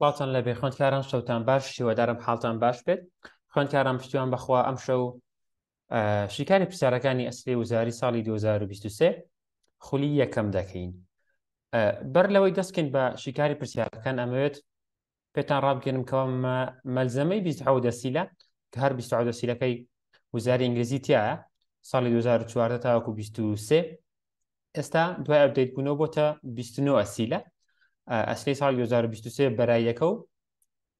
بڵاتان لە بێ خوندکاران شەوتان باش شیوەدارم حڵتان باش بێت خوندکاران پشتیوان بەخوا ئەم شەو شیکاری پرسیارەکانی ئەسلی وزاری ساڵی 2023 خولی یەکەم دەکەین بەر لەوەی دەستکەین بە شیکاری پرسیارەکان ئەمەوێت پێتان ڕابگەنم کەەوە مەلزەمەی 20 دەسیلە کە هەر 20 دەسیلەکەی وزاری ئینگلیزی تایە ساڵی 2014 تاوەکو 23 ئێستا دوای ئەبدەیت بوونەوە بۆتە 29 ئەسیلە ئەسلی ساڵ 2023 بەرایەکە و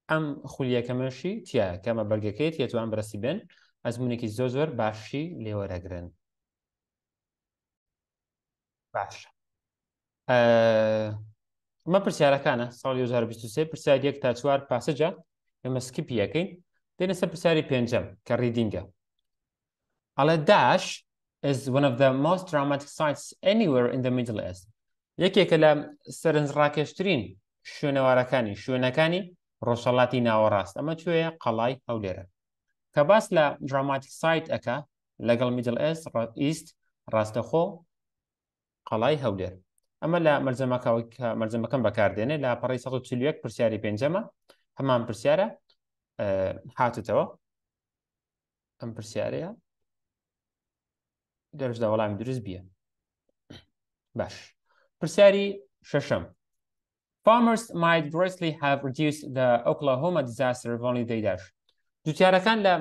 ئەم خولیەکەمەشی تیا کەمە بەرگەکەیت یەتوان بەرەسی بن ئەزمونێکی زۆ زۆر باشی لێوەرەگرن باش ئەمە پرسیارەکانە ساڵ 2023 پرسیار یەک تا چوار پاسەجە ئێمە سکیپی یەکەین دێنە سەر پرسیاری پێنجەم کە ڕیدینگە ئەڵە داش is one of the most dramatic sites anywhere in the Middle East یەکێکە لە سەرنجڕاکێشترین شوێنەوارەکانی شوێنەکانی ڕۆژەڵاتی ناوەڕاست ئەمە کوێیە قەڵای هەولێرە کە باس لە دراماتیک سایت ئەک لەگەڵ میدل ئس ئیست ڕاستەخۆ قەڵای هەولێر ئەمە لە مەرزەمەکەەوە مەرزەمەکەم بەکاردێنێ لە پڕی 1940 پرسیاری پێنجەمە هەمان پرسیارە هاتتەوە ئەم پرسیارەیە دەرشدا وەڵامی دروست بیە باش پرسیاری ششم farmers might grossly have reduced the Oklahoma disaster vulnerability dash دوتیارەکان لە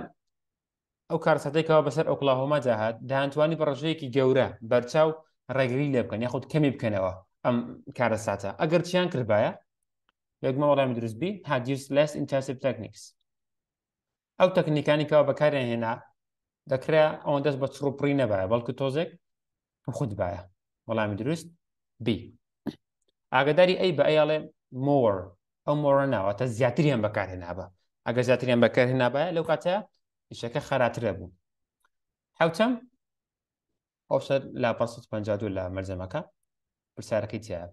ئەو کارسەتێکەوە بەسەر ئۆکلاهۆما جاهات داهتوانی بە ڕژەیەکی گەورە بەرچاو ڕێگری لێ بکەن یاخود کەمی بکەنەوە ئەم کارە ساتە ئەگەر چیان کردایە یەکمە وەڵامی دروستبی هادیوس لەس ئینتاسیب تەکنیکس ئەو تەکنیکانیکەوە بەکاریان هێنا دەکرا ئەوەن دەست بە چڕوپڕی نەبایە بەڵکو تۆزێک خودبایە وەڵامی دروست B ئاگداری ئەی بە ئەیڵێ مۆر ئەو مۆرە ناوەتە زیاتریان بەکارهێنابە ئەگەر زیاتریان بەکارهێنابە لەو کاتە ئیشەکە خەراترە بوو حوتەم ئۆشە لا 552 لە مەرجەمەکە پرسیارەکەی تیاە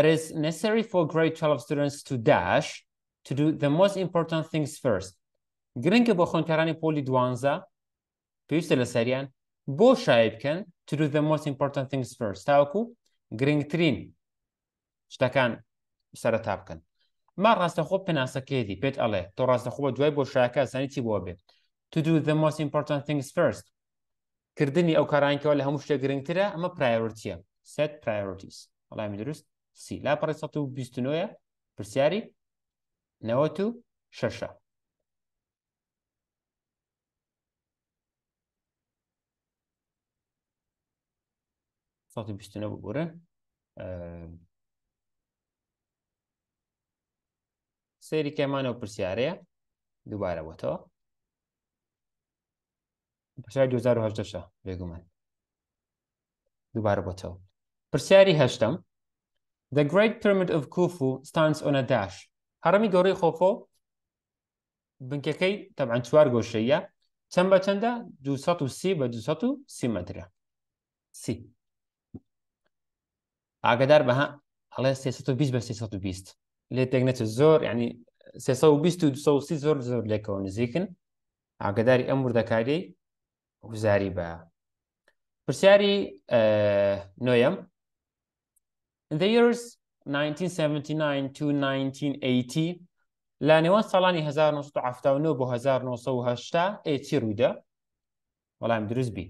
It is necessary for grade 12 students to dash to do the most important things first. گرنگکە بۆ خۆنکارانی پۆلی دوانزە پێویستە لە سەریان بۆ شای بکەن to do the most important things first تاوەکو گرنگترین شتەکان سەرەتا بکەن ما ڕاستەخۆ پێناسەکەیتی پێت ئەڵێ تۆ ڕاستەخۆ دوای بۆ شایەکە زانانی چی بۆ بێت to do the most important things first کردنی ئەو کارانکەوە لە هەموو شتێک گرنگترە ئەمە پرایۆرتیە set priorities وەڵامی دروست سی لاپڕی 1920ە پرسیاری 90 شەشە ساڵی بیستنە بگۆرە سەیری کێمانەوە پرسیارەیە دووبارەوەتەوە پرسیار 2010 بێگومان دووبارە بۆتەوە پرسیاری هەشتم The Great Pyramid of Khufu stands on a dash. هەرمی گەوڕی خۆفۆ بنکەکەی تەبعاان چوار گۆشەیە چەند بە چەندە 230 بە 230 مترە سی ئاگدار بە هەڵێ 320 بە 320 لێ تێک نەچ زۆر ینی 320 و 230 زۆر زۆر لێکەوە نزیکن ئاگداری ئەم وردەکاری گوزاری بە پرسیاری نوۆیەم In the years 1979 to 1980 لە نێوان ساڵانی 1970 بۆ 1970 ئێچی ڕوویدا وەڵام دروستبی.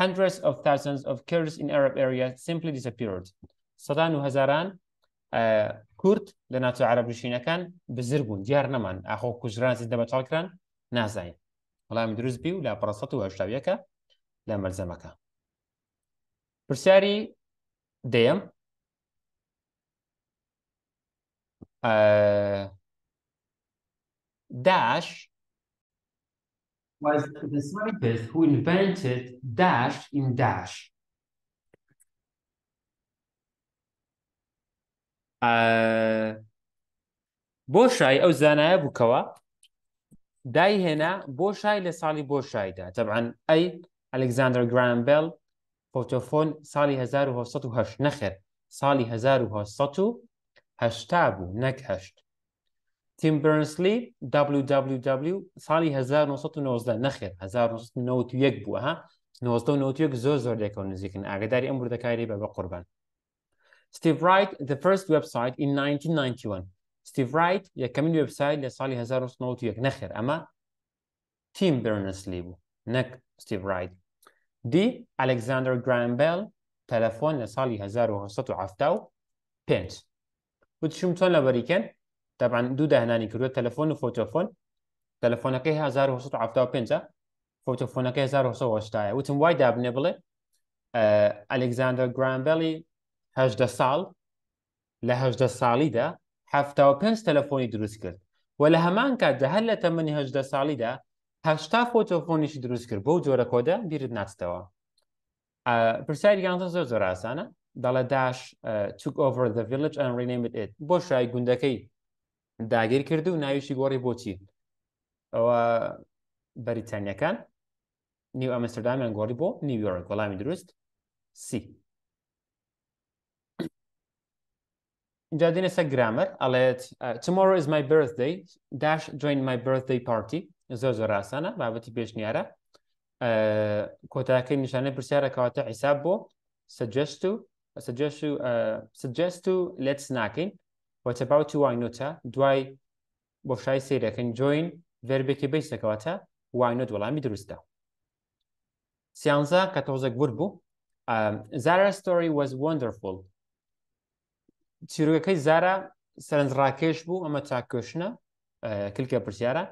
Hundreds of thousands of Kurds in Arab areas simply disappeared. سەدان و هزاران کورت لە ناچە عربنشینەکان بزر بوون دیار نەمان ئاخۆ کوژران زیندە بەچالکران نازانین وەڵامی دروستبی و لا پرسەەکە لە مەرزەمەکە پرسیاری دەیەم داش was the smartest who invented dash in dash بۆ شای ئەو زانایە بووکەوە دای هێنا بۆ شای لە ساڵی بۆ شایدا تەبعاان ئەی ئەلکساندر گرامبل فۆتۆفۆن ساڵی 1970 نەخێر ساڵی 1970 بوو نەکهشت تیم برنسلی www ساڵی 1990 نەخێر 1991 بووە 1991 زۆر زۆر دێکەوە نزیکن ئاگداری ئەم بردەکاری بە بە قوربان Steve Wright, the first website in 1991. Steve Wright يكمل ويب سايت لصالح هزار وسنوت وياك نخر أما تيم بيرنس ليبو نك ستيف رايت دي ألكسندر جرام بيل تلفون لصالح هزار وسط عفتاو بينس وتشمتون لبريكن طبعا دو ده هناني كرو تلفون وفوتوفون تلفون كي هزار وسط عفتاو بينسا فوتوفون كي هزار وسط وشتايا وتم وايد أبنبلي ألكسندر جرام بيلي هەدە ساڵ لە هەدە ساڵیدا هەفتا و پێنج تەلەفۆنی دروست کرد و لە هەمان کاتدا هەر لە تەمەنی هەدە ساڵیدا هەشتا فۆتۆفۆنیشی دروست کرد بۆ جۆرە کۆدا بیرت ناستەوە پرسیاری گیانتە زۆر زۆر ئاسانە دەڵە داش چوک over the village and rename it بۆ شای گوندەکەی داگیر کرد و ناویشی گۆڕی بۆچی ئەوە بەریتانیەکان نیو ئەمەستردامیان گۆڕی بۆ نیویۆرک وەڵامی دروست سی Ja din e tomorrow is my birthday, dash join my birthday party, zë zërë asana, ma vë t'i besh njëra. Uh, ko shane për sjarë, ka suggest to, suggest to, uh, suggest to let snacking, what about you why not, duaj bo shaj se re, can join, verbe ke besh why not, wala mi drusta. Sianza, Zara's story was wonderful, چیرۆگەکەی زارە سەرنجڕاکێش بوو ئەمە چاکۆشنە کلکە پرسیارە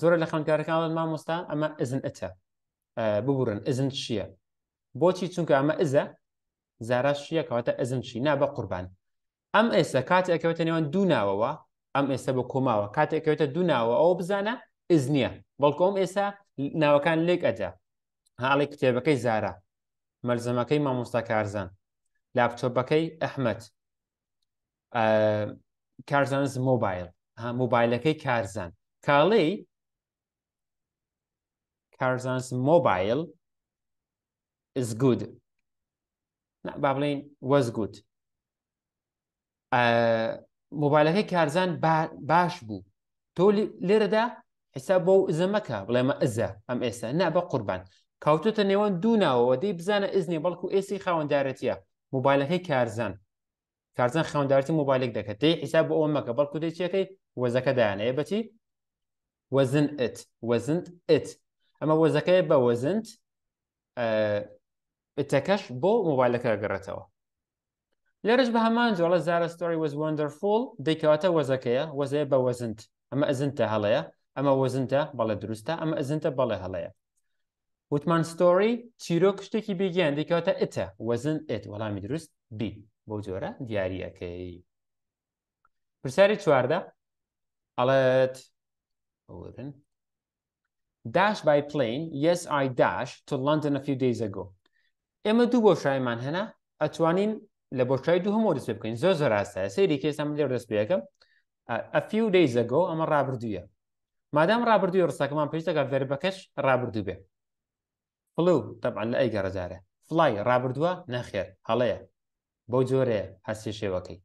زۆرە لە خەندکارەکانڵەن مامۆستا ئەمە ئەزن ئەتە ببورن ئەزن چییە بۆچی چونکە ئەمە ئەزە زاراش چیە کەواتە ئەزن چی نا بە قوربان ئەم ئێستا کاتێکەوێتە نێوان دووناوەوە ئەم ئێستا بە کۆماوە کاتێکەوێتە دووناوە ئەو بزانە ئز نییە بەڵکۆم ئێستا ناوەکان لێک ئەجا هاڵی کتێبەکەی زارە مەرزەمەکەی مامۆستا کارزان لاپچۆپەکەی ئەحمد کارزانز مۆبایل ها مۆبایلەکەی کارزان کاڵی کارزانس مۆبایل is good با بڵین was good مۆبایلەکەی کارزان باش بوو تۆ لێرەدا حسا بۆ زەمەکە بڵێمە ئەزە ئەم ئێستا نا بە قوربان کاوتۆتە نێوان دووناەوە دەی بزانە ئزنی بەڵکو ئێسی خاوەنددارەتە مۆبایلەکەی کارزان کارزن خاوەنددارەتی مۆبایلێک دەکەت تێ حیساب بۆ ئەوە مەکە بەڵکو دەچیەکەی وەزەکە دایانەیە بەچی وەزن ئت وەزنت ئت ئەمە وەزەکەی بە وەزنت ئتەکەش بۆ مۆبایلەکە گەڕێتەوە لێرش بە هەمان جۆڵە زارستۆری وەز وەندەرفۆل دەیکەواتە وەزەکەیە وەزەیە بە وەزنت ئەمە ئەزنتە هەڵەیە ئەمە وەزنتە بەڵێ اما ئەمە ئەزنتە بەڵێ هەڵەیە وتمان ستۆری چیرۆ کشتێکی بیگیان دەیکەواتە ئتە وەزن ئت وەڵامی دروست بی بۆ جۆرە دیارریەکەی پرسیاری چواردە ئەڵێت ورن dash by plane yes I dash to London a few days ago ئێمە دوو بۆشایمان هەنا ئەتوانین لە بۆشای دوو هەموو دەست بکەین زۆ زۆر ڕاستە سەیری کێستا من لێ دەست پێەکەم a few days ago ئەمە ڕابردوویە مادام ڕابردووی ڕستاکەمان پێش دەگات ڤربەکەش ڕابردوو بێ فلو طبعا لە ئەی گەڕەجارە فلای ڕابردووە نەخێر هەڵەیە بۆ جۆرێ هەستی شێوەکەی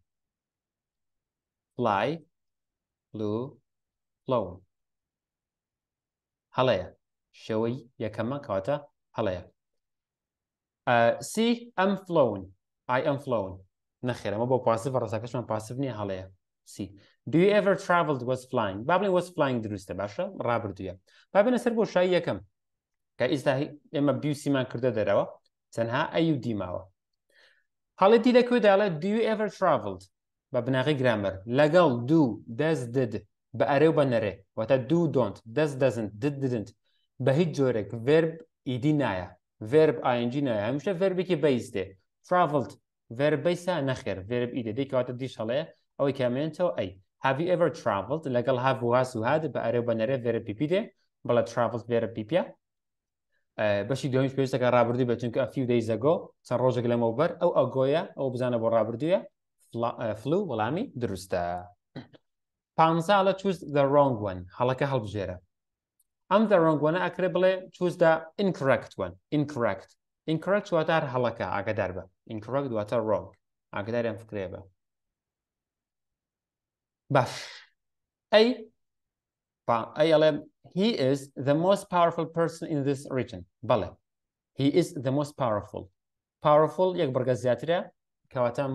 فلای لو لەون هەڵەیە شێوەی یەکەمە کەواتە هەڵەیە سی ئەم فلون ئای ئەم فلون نەخێرەمە بۆ پاسف ڕزاکەشمان پاسف نیە هەڵەیە سی دوی ئەver traveled was flying بابڵین was flying دروستە باشە ڕابردووە بابێنە سەر بۆ شای یەکەم کە ئێستا ئێمە بیوسیمان کردە دەرەوە چەندها ئەی و دیماوە حاڵێتی لەکوێ داڵێ دو ever traveled بە بناغی گرامەر لەگەڵ دوو دەست دد بە ئەرێ و بە نەرێ واتە دوو دۆنت دەست دەزن دد ددنت بە هیچ جۆرێک verb ئیدی نایە verb ING نایە هەمیشە verبێکی بەیز دێ traveled verبیسا نەخێر verb ئیدە دیکەواتە دیشەڵەیە ئەوەی کامێنەوە ئەی هاوی ever traveled لەگەڵ هاو هاس و هاد بە ئەرێ و بە نەرێ verبیپی دێ بەڵە traveled verبیپیا بەشی دومیش پێویستەکە رابرردی بە چونکە ئەفی دەی زەگۆ چەند ڕۆژێک لەمەوبەر ئەو ئەگۆیە ئەو بزانە بۆ رابرردویە فلو وەڵامی دروستە پانسا لە چوز دە ڕۆنگوەن هەڵەکە هەڵبژێرە ئەم دە ڕۆنگوەنە ئەکرێ بڵێ چوزدا ئینکرکتوەن ئینکرکت ئینکرکت چواتار هەڵەکە ئاگدار بە ئینکرک دواتە ڕۆنگ ئاگداریان فکرێ بە باش ئەی he is the most powerful person in this region Bale. he is the most powerful powerful یک بەرگە زیاترە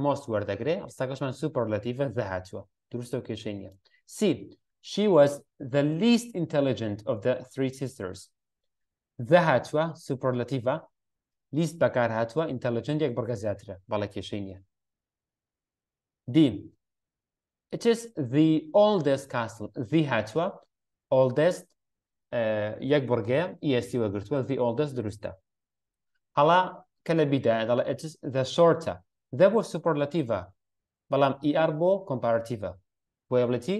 most وەردەگرێ ئەستاکەشمان سوپەرلەتیڤە دەهاتوە دروستە کێشەی نییە C she was the least intelligent of the three sisters دەهاتوە superlativa least بەکار intelligent یک بەرگە زیاترە بەڵە کێشەی D it is the oldest castle the ئۆلدست یەک بڕگێ ئسی e وەگرتووە زی ئۆلدست دروستە هەڵا کە لە بیداڵ دە شۆرتە دە بۆ سوپەرلەتیڤە بەڵام ئیR بۆ کۆمپارتیڤە بۆ یەڵەتی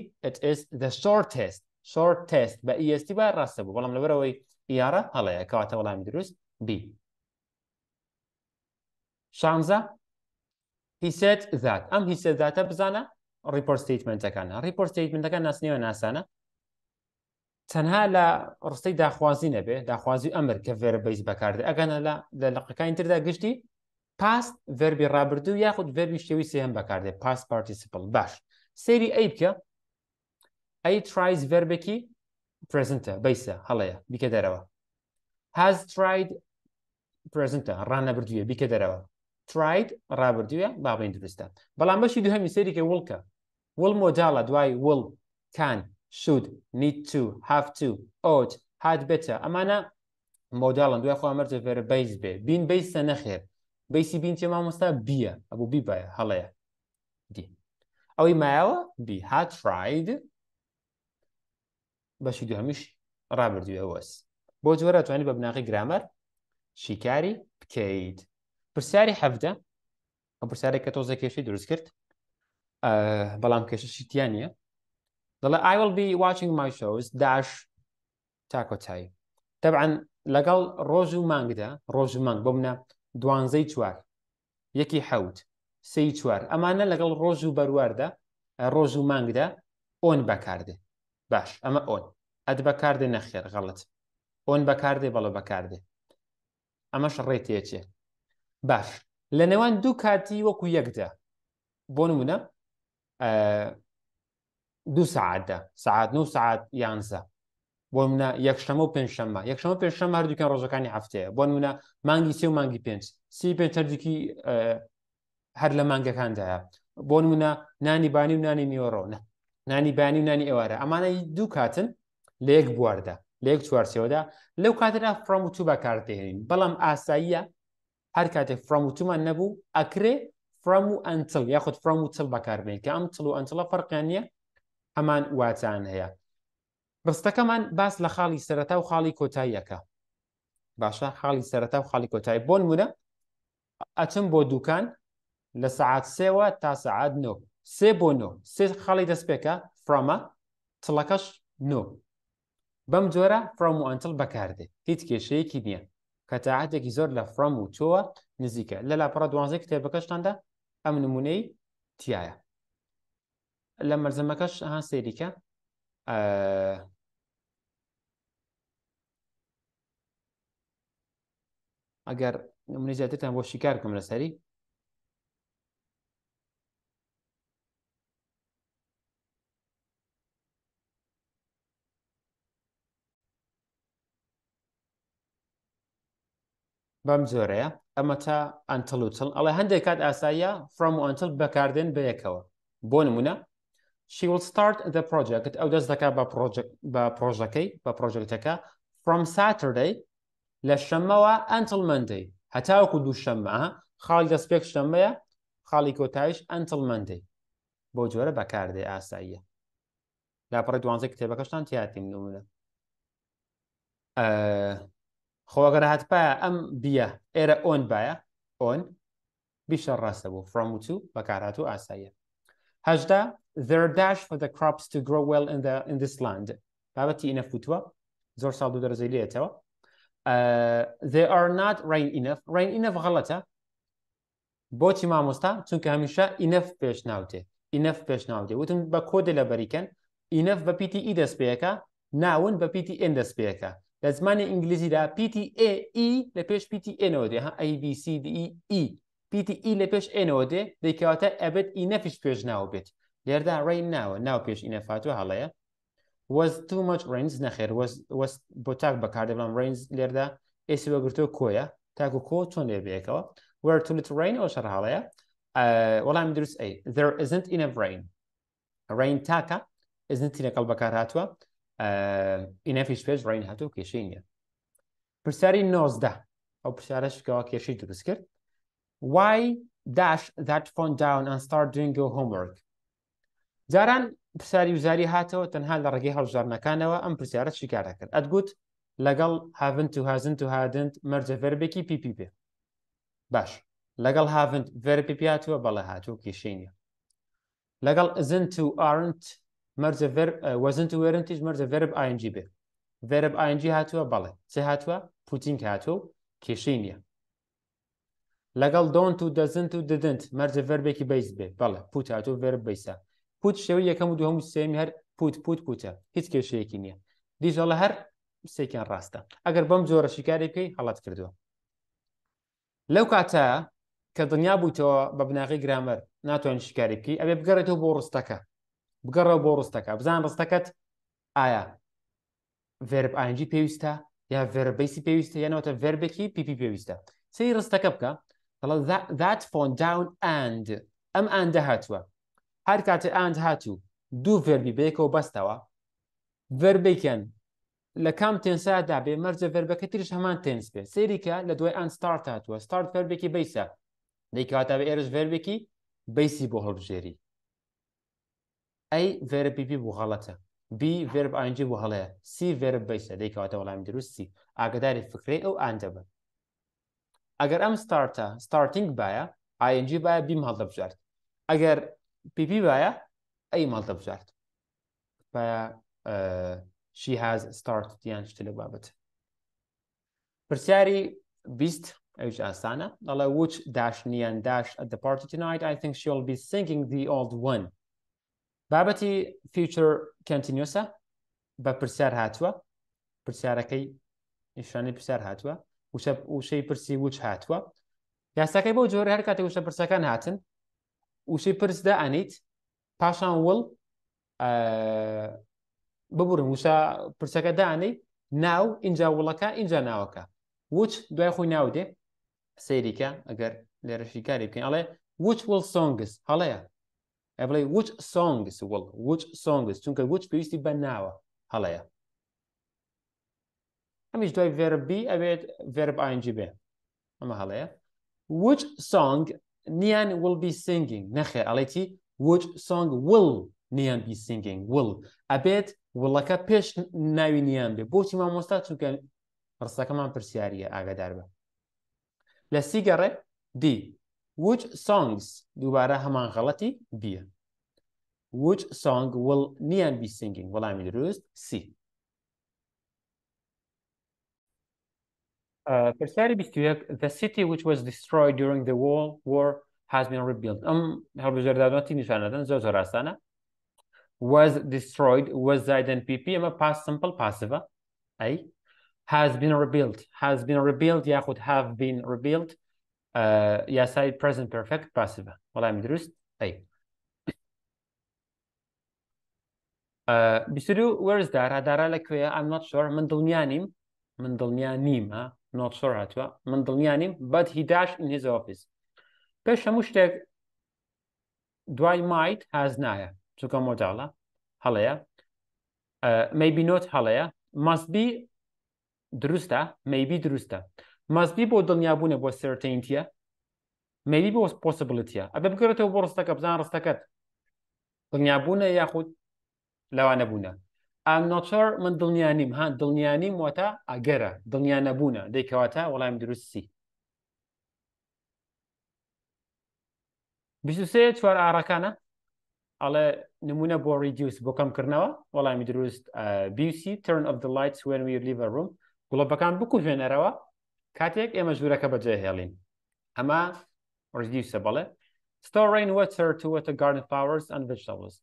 دە شۆر تست شۆر تست بە ئستی e با ڕاستە بوو بەڵام لەبەرەوەی یارە e هەڵەیە کەواتە وەڵامی دروست B شانزە هیسێت زات ئەم هیسێ زیاتە بزانە ریپۆرتستیتمنتەکانە ریپۆرتستیتمنتەکان ناسنیەوە ناسانە تەنها لە ڕستەی داخوازی نەبێ داخوازی ئەمر کە ڤێربیس بەکارد ئەگەنە لە لەقەکانی تردا گشتی پاس ڤەربی ڕابردو یاخود ڤەربی شتێوی سێم بەکاردێ پاس پارتیسیپل باش سێری ئەی بکە ئەی ترایز ڤەربێکی پرزنتە بیسە هەڵەیە بیکە دەرەوە هاز تراید پرزنتە ڕانەبردویە بیکە دەرەوە تراید ڕابردویە بابین درستە بەڵام بەشی دوهەمی سێریکە وڵکە وڵ مۆجاڵە دوای وڵ کان should need to have to ought had better امانه مودالند وی خو امر ته بیس به بین بیس نه خیر بیسی بین چې مستا بيا ابو بی بای هلایا دي او ما بي had tried باش دو همش دو يوس بو جوره تواني ببناقي جرامر شيكاري بكيد برساري حفده او برساري كتوزا كيشي دروز كرت أه بلام كيشي تيانيه دەڵێ I will be watching my shows داش تاکۆتایی طبعاً لەگەڵ ڕۆژ و مانگدا ڕۆژ و مانگ بۆ منە دوانزەی چوار یەکی حەوت سی چوار ئەمانە لەگەڵ ڕۆژ و بەرواردا ڕۆژ و مانگدا ئۆن بەکاردێ باش ئەمە ئۆن ئەد بەکاردێ نەخێر غەڵت ئۆن بەکاردێ بەڵە بەکاردێ ئەمەش ڕێتێچێ باش لە نێوان دوو کاتی وەکو یەکدا بۆ نمونە دوو سعاتدا سعات نه سعات یانزە بۆ منە یەکشەمە و پێنجشەمە یەکشەمە پێنجشەمە هەردووکەن ڕۆژەکانی هەفتەیە بۆ منە مانگی سێ و مانگی پێنج سی پێنج هەردووکی هەر لە مانگەکاندایە بۆ منە نانی بانی و نانی میۆڕۆنە نانی بانی و نانی ئێوارە ئەمانە دوو کاتن لە یەک بواردا لە یەک چوارسەوەدا لەو کاتەدا فرۆم و تو بەکارتێنین بەڵام ئاساییە هەر کاتێک فرۆم و تومان نەبوو ئەکرێ فرۆم و ئەنتل یاخود فرۆم و تل بەکاربێن کە ئەم تل و ئەنتڵە فەرقیان نیە ئەمان واچان هەیە بستەکەمان باس لە خاڵی سەرەتا و خاڵی کۆتاییەکە باشە خاڵی سەرەتا و خاڵی کۆتایی بۆن مونە ئەچم بۆ دوکان لە سعات سێوە تا سعات نۆ سێ بۆ نۆ سێ خاڵی دەستپێکە فرۆمە تڵەکەش نۆ بەم جۆرە فرۆم و ئەنتل بەکاردێ هیچ کێشەیەکی نییە کە تاعاتێکی زۆر لە فرۆم و چۆوە نزیکە لە لاپڕە دوانزە کتێبەکەشتاندا ئەم نمونەی تایە لە مەرزەمەکەش هەان سێریکە ئەگەر منی زیاترتان بۆ شیکار بکەم لەسەری بەم جۆرەیە ئەمە تا ئەنتەل وتل ئەڵێ هەندێک کات ئاساییە فرۆم ئەنتل بەکاردێن بەیەکەوە بۆ نمونە she will start the project ئەو دەست دەکات بە بە پرۆژەکەی بە پرۆژێکەکە from Saturday لە شەمەوە ئەتل Monday هەتاوەکو دوو شەممە خاڵی دەستپێک شەمەیە خاڵی کۆتایش ئەتل Monday بۆ جۆرە بەکاردێ ئاساییە لاپڕی دوانزە کتێبەکەشتان تیاتیم نمونە خۆگەرە هاتپایە ئەم بیە ئێرە ئۆن باە ئۆن بیشە ڕاستە بوو فرۆم و تو بەکارات و ئاساییە هجدة their dash for the crops to grow well in the in this land بابتي إنف بوتوا زور سالدو درزيلية توا they are not rain enough rain enough غلطة بوتي ما مستا چونك هميشه enough بيش ناوتي enough بيش ناوتي وتم بكود لبريكن enough ببيتي إيدس بيكا ناون ببيتي إندس بيكا لازمانه انجليزي دا PTA E لپیش PTA نوده ها A B C D E E پیتی ئی لە پێش ئێنەوە دێ دەیکەواتە ئەبێت ئی نەفیش پێش ناوە بێت لێردا ڕێی ناوە ناو پێش ئینەفاتوە هەڵەیە وەز تو مەچ ڕینز نەخێر بۆ تاک بەکار بڵام ڕینز لێردا ئێسی بەگرتوە کۆیە تاکو کۆ چۆن لێ بێکەوە وەر تولت ڕین ئەو شەر هەڵەیە وەڵام دروست ئەی there isn't in a brain ڕین تاکە ئزن تینەکەڵ بەکار هاتووە ئینەفیش پێش ڕین هاتوو کێشەی نیە پرسیاری نۆزدا ئەو پرسیارەشکەوە کێشەی دروست کرد why dash that phone down and start doing your homework جاران پرسیاری وزاری هاتەوە تەنها لە ڕێگەی هەڵژارنەکانەوە ئەم پرسیارە چیکارە کرد ئەتگوت لەگەڵ هاون تو هازن تو هادنت مەرجە ڤربێکی پیپی پێ باش لەگەڵ هاون ڤرپی پیاتوە بەڵێ هاتوو کێشەی نیە لەگەڵ زن تو ئارنت مەرجە وەزن تو وێرنتیش مەرجە ڤرب ئاینجی بێ ڤرب ئاینجی هاتووە بەڵێ چه هاتووە پوتین هاتوو کێشەی نییە لەگەڵ دۆنت و دەزنت و ددنت مەرجە ڤربێکی بەیس بێ بەڵە پوت هاتۆ ڤرب بیسە پوت شێوی یەکەم و دوم سێمی هەر پوت پوت پوتە هیچ کێشەیەکی نییە دیژەڵە هەر سێکیان ڕاستە ئەگەر بەم جۆرە شیکارێکی هەڵات کردووە لەو کاتە کە دنیا بوویتەوە بە بناغی گرامەر ناتوانین شیکاری بکەی ئەبێ بگەڕێتەوە بۆ ڕستەکە بگەڕەوە بۆ ڕستەکە بزان ڕستەکەت ئایا ڤێرب ئاینجی پێویستە یا ڤێربیسی پێویستە یانەوەتە ڤێربێکی پیپی پێویستە سی ڕستەکە بکە دەڵێن that phone down and ئەم and هاتووە هەر کاتە ئەند هاتوو دوو verb بەیەکەوە بەستەوە ڤربێکیان لە کام تێنسادا بێ مەرجە ڤربەکە تریش هەمان تێنس بێ سێریکە لە دوای هاتوا ستارت هاتووە ستارت ڤربێکی بەیسە دەیکاتە بە ئێرش verb بەیسی بۆ هەڵبژێری ئەی ڤێرەپیپی بۆ غەڵەتە بی هلا C verb هەڵەیە سی ڤێرب بەیسە دەیکاتە وەڵامی دروستی ئاگداری فکرێ ئەو ئاندەبن اگر ام ستارتا ستارتنگ بایا آی باە اه، ING باە بیم هەڵدە پی ئەگەر PP باە ئەی مەڵدە بایا شی هاز ستارت دیان شت بابت پرسیاری بیست ئەوش آسانا نالا وچ داش نیان داش at the party tonight I think she will be singing the old one بابەتی future continuousە بە پرسیار هاتووە پرسیارەکەی نیشانەی پرسیار هاتوا وشەی پرسی وچ هاتووە یاساەکەی بۆ جۆر هەر کاتێک وشە پرسەکان هاتن وشەی پرسدا ئەنیت پاشان وڵ ببورن وشە پرسەکە دانەی ناو اینجا وڵەکە اینجا ناوەکە وچ دوای خۆی ناو دێ سەیریکە ئەگەر لێرەشی کاری بکەین ئەڵێ وچ وڵ سۆنگس هەڵەیە ئەبڵێ وچ سۆنگس وڵ وچ سۆنگس چونکە وچ پێویستی بە ناوە هەڵەیە هەمیش دوای ڤێرببی ئەوێت ڤێرب ئاینجی بێ ئەمە هەڵەیە وچ سانگ نیان will be singing نەخێ ئەڵێتی وچ سانگ will نیان بی سنگنگ will ئەبێت وڵەکە پێش ناوی نیان بێ بۆچی مامۆستا چونکە ڕستەکەمان پرسیارە ئاگادار بە لە سیگەڕێ دی وچ سانگس دووبارە هەمان غەڵەتی بیە وچ سانگ will نیان بی سنگنگ وەڵامی دروست سی uh, the city which was destroyed during the war, war has been rebuilt. ام um, هەڵبژێردادەتی was destroyed was زایدن PP a past simple passive ئەی has been rebuilt has been rebuilt would have been rebuilt uh, I present perfect passive Well, I'm بیسر و وەرز where is that? Uh, I'm not sure Mandolnianim. Mandolnianim. نۆسۆر هاتووە من دڵنیانیم بەد هیداش هز ئۆفیس پێش هەموو شتێک دوای مایت هازنایە چووکە مۆداڵە هەڵەیە مەبی نۆت هەڵەیە مەسبی دروستە مەبی دروستە مەسبی بۆ دڵنیابوونە بۆ سرتینتیە مەبی بۆ پۆسیبلتیە ئەبێ بگرێتەوە بۆ ڕستەکە بزان ڕستەکەت دڵنیابوونە یاخود لەوانەبوونە ئەمنۆچەر من دڵنیانیم هەان دڵنیانیم وەتە ئەگەرە دڵنییا نەبوونە دەیکەواتە وەڵام دروستی سێ چوار ئاراکانە ئەڵێ نمونە بۆ ریدیوس بۆ کەمکردنەوە وەڵامی دروست بیسی turn of the lights when we leave a room گوڵەبەکان بکوژێنەرەوە کاتێک ئێمە ژوورەکە بەجێهێڵین ئەمە ڕدیوسە بەڵێ storing water to water garden flowers and vegetables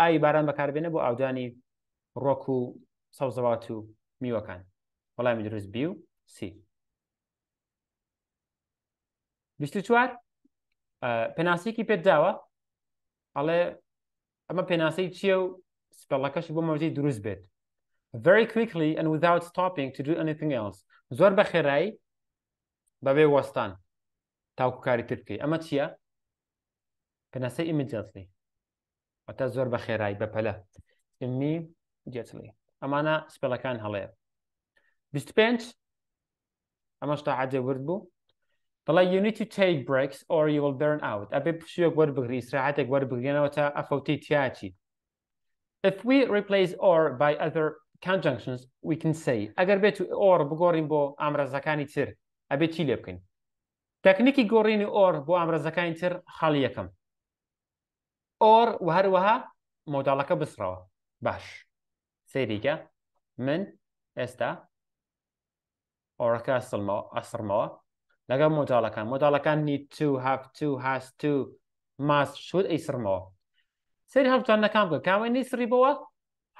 ئای باران بەکاربێنە بۆ ئاودانی ڕۆک و سەوزەوات و میوەکان وەڵامی دروست بی و سی چوار پێناسیکی پێداوە ئەڵێ ئەمە پێناسی چییە و سپەڵەکەش بۆ مەوزی دروست بێت very quickly and without stopping to do anything else زۆر بە خێرایی بەبێ وەستان تاوکاری تر بکەی ئەمە چییە؟ پێناسە ئیمجاتنی وتە زۆر بە خێرایی بەپەلە ئمی جێچڵی ئەمانە سپێلەکان هەڵەیە 25 ئەمەشتا عادێ ورد بوو بەڵی you need to take breaks or you will burn out ئەبێ پشوێک وەربگری سرعاتێک وەربگرێنەوە تا ئەفەوتی تیاچی if we replace or by other conjunctions we can say ئەگەر بێت or بگۆڕین بۆ ئامرازەکانی تر ئەبێ چی لێ بکەین تەکنیکی گۆڕینی ئۆر بۆ ئامرازەکانی تر خاڵی یەکەم ئۆر و هەروەها مۆداڵەکە بسرەوە باش سەیریکە من ئێستا ئۆڕەکە ئەسرمەوە لەگەڵ مۆداڵەکان مۆداڵەکانی تو هەف تو هاست تو ماس شود ئەیسرمەوە سەری هەڵتانەکان بکە کاوای نیسریبەوە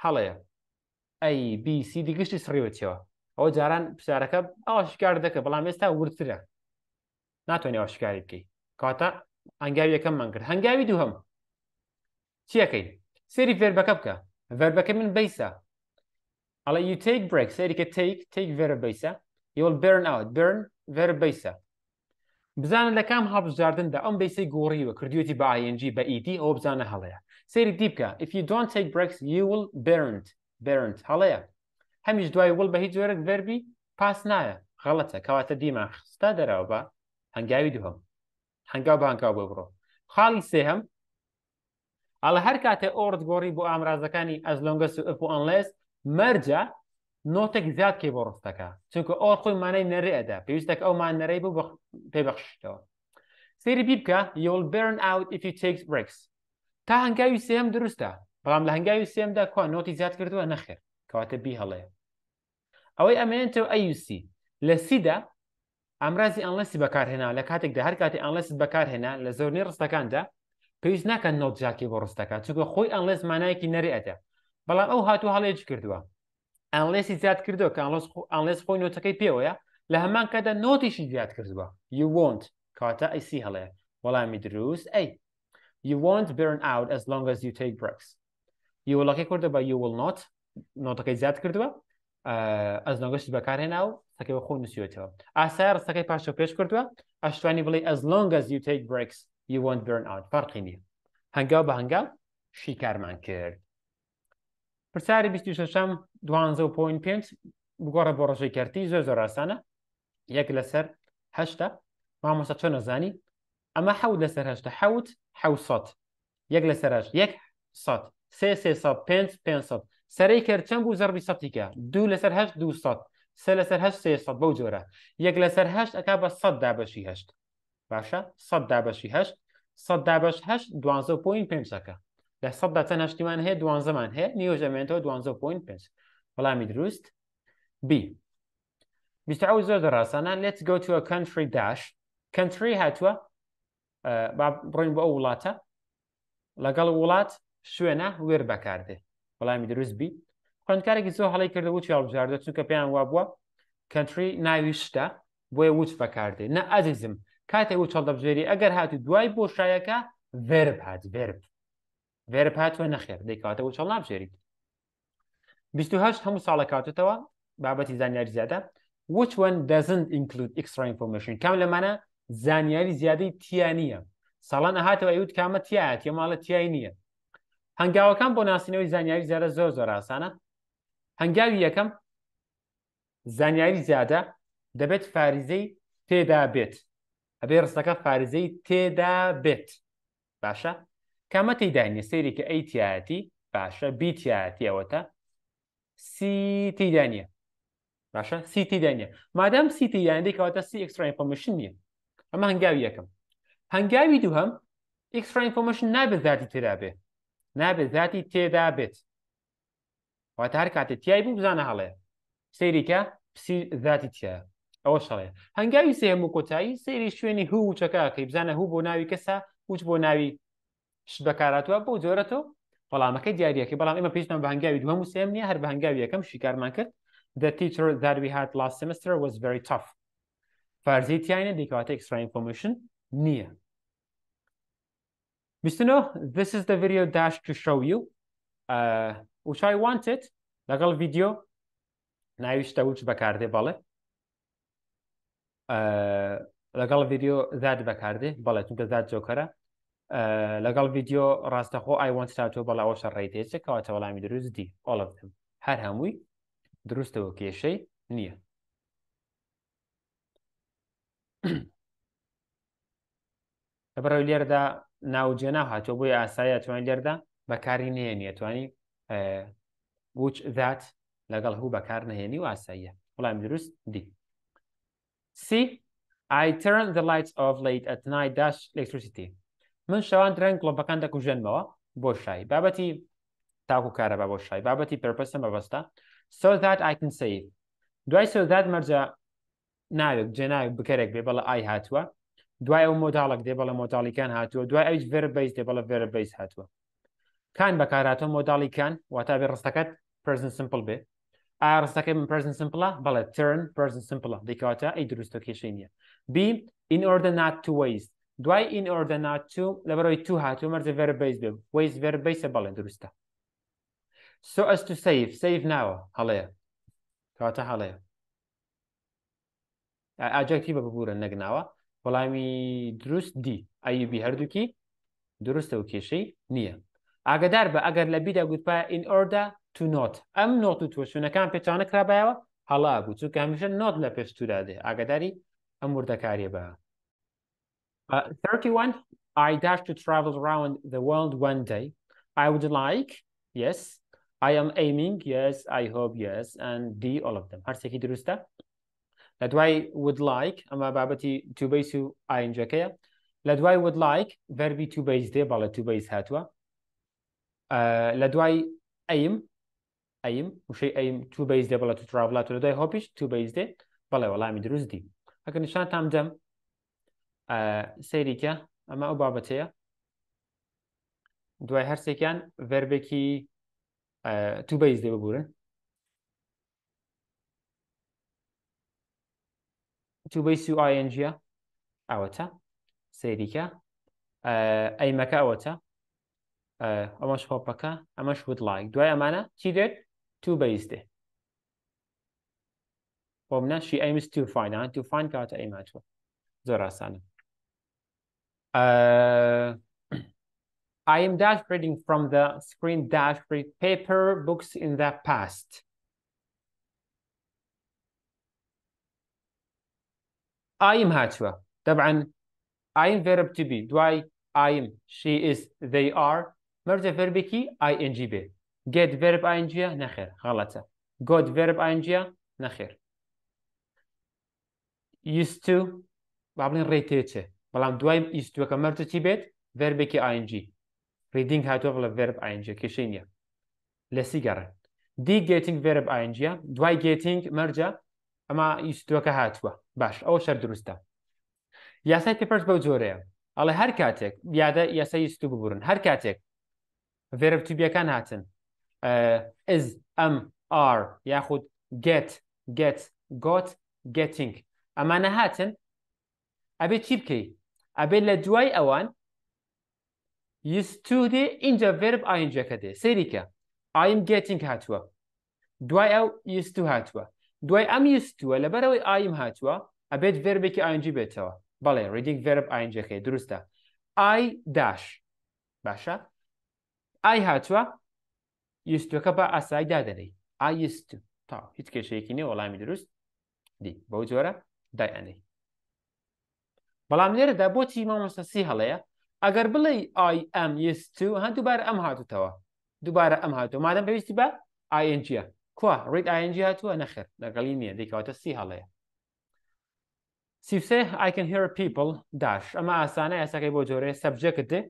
هەڵەیە ئەی BC دیگەشتی سڕیوەتیەوە ئەوە جاران پرسیارەکە ئاشکار دەکە بەڵام ئێستا ورترە ناتوانێت ئاشکاری بکەیت کاتە ئەنگاوی یەکەم من کرد هەنگاوی دووهم چیەکەی سێری فێربەکە بکە ڤەربەکە من بیسە ئەڵە you take break سەریکە take take ڤێرە بیسە یوەڵ برن out برن ڤێرە بیسە بزانن لە کام هەبژاردندا ئەم بیسی گۆڕیوە کردوێتی بە ING بە ئیدی ئەو بزانە هەڵەیە سەری دیبکە if you don't take breaks you will burnt burnt هەڵەیە هەمیش دوای وڵ بە هیچ جۆرەك ڤەربی پاس نایە غەڵەتە کەواتە دیمە خستا دەرەوە بە هەنگاوی دووەم هەنگاو بە هەنگاو بە بڕۆ خاڵی سێهم ئەڵە هەر کاتێ ئۆرد گۆڕی بۆ ئامرازەکانی ئەزلۆنگەس و ئەپ ئەلێس مەرجە نۆتێک زیاد کێ بۆ ڕستەکە چونکە ئەو خۆی مانەی نەرێدا پێویستێک ئەومان نەرەی بوو پێبخشتەوە سری بی بکە یۆل برن out if you take breaks تا هەنگاوی سێم دروستە بەڵام لە هەنگاوی سێمدا کو نۆتی زیاد کردووە نەخێر کەواتە بی هەڵەیە ئەوەی ئەمێنێتەوە ئەUC لە سیدا ئامرازی ئەلەسی بەکارهێنا لە کاتێکدا هەر کاتی ئەلەس بەکارهێنا لە زۆرنی ڕستەکاندا پێویست ناکەن نۆتجاکی بۆ ڕستەکە چکە خۆی ئەلێز مانایەکی نەرێتە بەڵام ئەو هاتوو هەڵێج کردووە ئەلێسی زیاد کردەوە کە ئەلێز خۆی نۆتەکەی پێوەیە لە هەمان کەدا نۆتیشی زیاد کردووە یوانت کاتە ئەیسی هەڵێ وەڵامی دروست ئەی یوانت برن out as long as you take breaks یوەڵەکەی کوردە بە یوڵ نۆت نۆتەکەی زیاد کردووە ئەس نۆگەشت بەکارهێنا و سەکەی بە خۆی نووسیوێتەوە ئاسای ڕستەکەی پاشە پێش کردووە ئەشتوانی بڵێ as long as you take breaks you won't burn out فەرقی نیە هەنگاو بە هەنگاو شیکارمان کرد پرسیاری 26م 12.5 بگۆڕە بۆ ڕۆژی کردی زۆر زۆر ئاسانە یەک لەسەر هەشتا مامۆستا چۆن نەزانی ئەمە حەوت لەسەر هەشتا حەوت حوسەت یەک لەسەر هەشت یەک سەد سێ سێ سەد پێنج پێنج سەد سەرەی کرد چەند بوو زەربی سەتیکە دوو لەسەر هەشت دوو سەد سێ لەسەر هەشت سێ سەد بەو جۆرە یەک لەسەر هەشت ئەک بە سەددا بەشی هەشت باشە سەد دابەشی هەشت سەد دابش هەشت دوانزە پوین پێنجەکە لە سەددا چەند هەشتیمان هەیە دوانزەمان هەیە نیۆژەمێنەوە دوانزە پوین پێنج وەڵامی دروست B زۆر دەڕاستانە let's go to a country dash country هاتووە بڕین بۆ ئەو وڵاتە لەگەڵ وڵات شوێنە وێر بەکاردێ وەڵامی دروست بی خوندکارێکی زۆر هەڵی کردەوە چی هەڵبژاردە چونکە پێیان وا بووە کەنتری ناوی شتە بۆیە وچ بەکاردێ نە ئازیزم کاتێک و چڵدەبژێری ئەگەر هاتی دوای بۆشایەکە ڤرب هات ڤرب ڤرب هاتوە نەخێر دەیکاتە و چڵ نابژێریت 28 هەموو ساڵە کاتتەوە بابەتی زانیاری زیادە which one doesn't include extra information کام لەمانە زانیاری زیادەی تیا نییە ساڵان هاتەوە ئەوت کامە تیاەت یا ماڵە تیای نییە هەنگاوەکان بۆ ناسینەوەی زانیاری زیادە زۆر زۆر ئاسانە هەنگاوی یەکەم زانیاری زیادە دەبێت فاریزەی تێدا بێت ئەبێ ڕستەکە پارێزەی تێدا بێت باشە کامە تێدانیە سێریکە ئەیتیاتی باشە بیتیاتیەوەتە سیتیدانە باشە سیتیدانە مادەم سیتیدانێکەوەتە سی ئەکسراینفۆمەشن نیە ئەمە هەنگاوی یەکەم هەنگاوی دووهم ئکسراینفۆمەشن نابێت ذاتی تێدا بێ نابێت ذاتی تێدا بێت واتە هەر کاتە تیای بوو بزانە هەڵێ سێریکە پسی ذاتی تیایە ئەوە شەڵێ هەنگاوی سێم و کۆتایی سێری شوێنی هوو چەکەکەی بزانە هوو بۆ ناوی کەسە وچ بۆ ناوی شت بەکاراتوە بۆ جۆرەەوە بەڵامەکە دیارەکە بەڵام ئمە پێشتان بە هەنگاوی دووەم و سێم نیە هەر بە هەنگاوی یەکەم شیکارمان کرد the teacher that we had last semester was very tough فارزیتیانە دیکەواتە extra information نییە Mr. this is the video dash to show you, uh, which I wanted, لەگەڵ ویددیو ناویشتە وچ بەکاردێ بەڵێ لەگەڵ ڤیددیو زیاد بەکاردێ بەڵێ چونکە زیاد جۆکەرە لەگەڵ ڤیددیو ڕاستەخۆ ئایوانستاتۆ بەڵاوەشە ڕێیتێچە کەواتە وەڵامی دروستدی ئۆڵم هەر هەمووی دروستەوە کێشەی نییە بەڕێ لێردا ناوجێ ناهاتۆ بۆی ئاسایە توان لێردا بەکاری نەیە نیە توانی گوچ ذات لەگەڵ هەوو بەکار نهێنی و ئاساییە وەڵام دروست دی C I turn the lights off late at night dash electricity من شەوان درەنگ گڵۆپەکان دەکوژێنمەوە بۆ شای بابەتی تاکو کارەبا بۆ شای بابەتی پرپەسە مەبەستە so that I can save دوای so that مەرجە ناوێک جێناوێک بکەرێک بێ بەڵە ئای هاتووە دوای ئەو مۆداڵک دێ بەڵە مۆداڵیکان هاتووە دوای ئەوش ڤێربیس دێ بەڵە ڤێربیس هاتووە کان بەکاراتۆ مۆداڵیکان واتابێ ڕستەکەت پرزن سمپل بێ R second person simpler بلا turn person simpler ديكاتا يدرس توكيشينيا B in order not to waste دوای in order not to لبروی to هاتو مرز verb base بیم waste verb base بلا درسته so as to save save now هلأ کاتا هلأ adjective ببورن نگناوا بەڵامی دروست دی ئایبی هەردووکی دروستە و کێشەی نییە ئاگدار بە ئەگەر لە بیدا گوتپە ئین ئۆردا to not ئەم نۆت و تۆشونەکان پێچانە کرابایەوە هەڵا بوو چونکە هەمیشە نۆت لە پێش تورادێ ئاگداری ئەم وردەکاریە بە 31 I dash to travel around the world one day. I would like, yes. I am aiming, yes. I hope, yes. And D, all of them. هەرسێکی دروستە؟ لە دوای would like ئەمە بابەتی توبیس و ئاینجەکەیە لە دوای would like ڤەربی توبیس دێ باڵە توبیس هاتووە لە دوای ئەیم ئەیم وشەی ئەیم تو بەیز دێ بڵێت تو تراوڵات لە دوای هۆپیش تو بەیز دێ بەڵێ وەڵامی دروستدی ئەکە نیشان تام جەم سەیریکە ئەمە ئەو بابەتەیە دوای هەرسێکیان ڤربێکی تو بەیز دێ ببورن تو بەی سی ئاNGە ئەوەتە سەیریکە ئەیمەکە ئەوەتە ئەمەش هۆپەکە ئەمەش وت لایک دوای ئەمانە چی دێت two based. now she aims to find out uh, to find out aim actually زور I am dash reading from the screen dash read paper books in the past. I am هاتوا طبعا I am verb to be do I I am she is they are مرجع verb كي ing به get verb ingە نەخێر غەڵەتە got verb ingە نەخێر used to با بڵێن ڕێتێچێ بەڵام دوای ئیسوەکە مەرتە چی بێت verبێکی ING ریدینگ هاتۆ لە verb ING کشی نیە لە سیگەڕێ دی گتینگ verb ING دوای گتینگ مەرجە ئەما ئیسوەکە هاتووە باش ئەو شەر دروستە یاسای پێپەرس بەو جۆرەیە ئەڵێ هەر کاتێک یادە یاسای ئیسو ببوورن هەر کاتێک verb توبیەکان هاتن is ئەم R یاخود get get got getting ئەمانە هاتن ئەبێ چی بکەیت ئەبێ لە دوای ئەوان یستودێ اینجا ڤرب ئاینجەکە دێ سەریکە ئایم گتینگ هاتووە دوای ئەو یستو هاتووە دوای ئەم یستووە لەبەرەوەی ئایم هاتووە ئەبێت ڤربێکی ئاینجی بێتەوە بەڵێ ڕیدیک ڤرب ئاینجەکەی دروستە ئای داش باشە ئای هاتووە ئیسوەکە بە ئاسایدا دەدەی ئایست تا هیچ کێشەیەکی نێ وەڵامی دروست دی بەو جۆرە دای ئەنەی بەڵام لێرەدا بۆچی مامۆستەسی هەڵەیە ئەگەر بڵێ ئایMست هەند دووبارە ئەم هاتوتەوە دووبارە ئەم هاتووە مادەم پێویستی بە ئایNجە کو ڕێیت ئایNج هاتووە نەخر لەگەڵی نییە دەیکەوتە سی هەڵەیە سیسێ ئایکن هێر پیپل داش ئەمە ئاسانە ئاساەکەی بۆ جۆرەیە سەبجەکردێ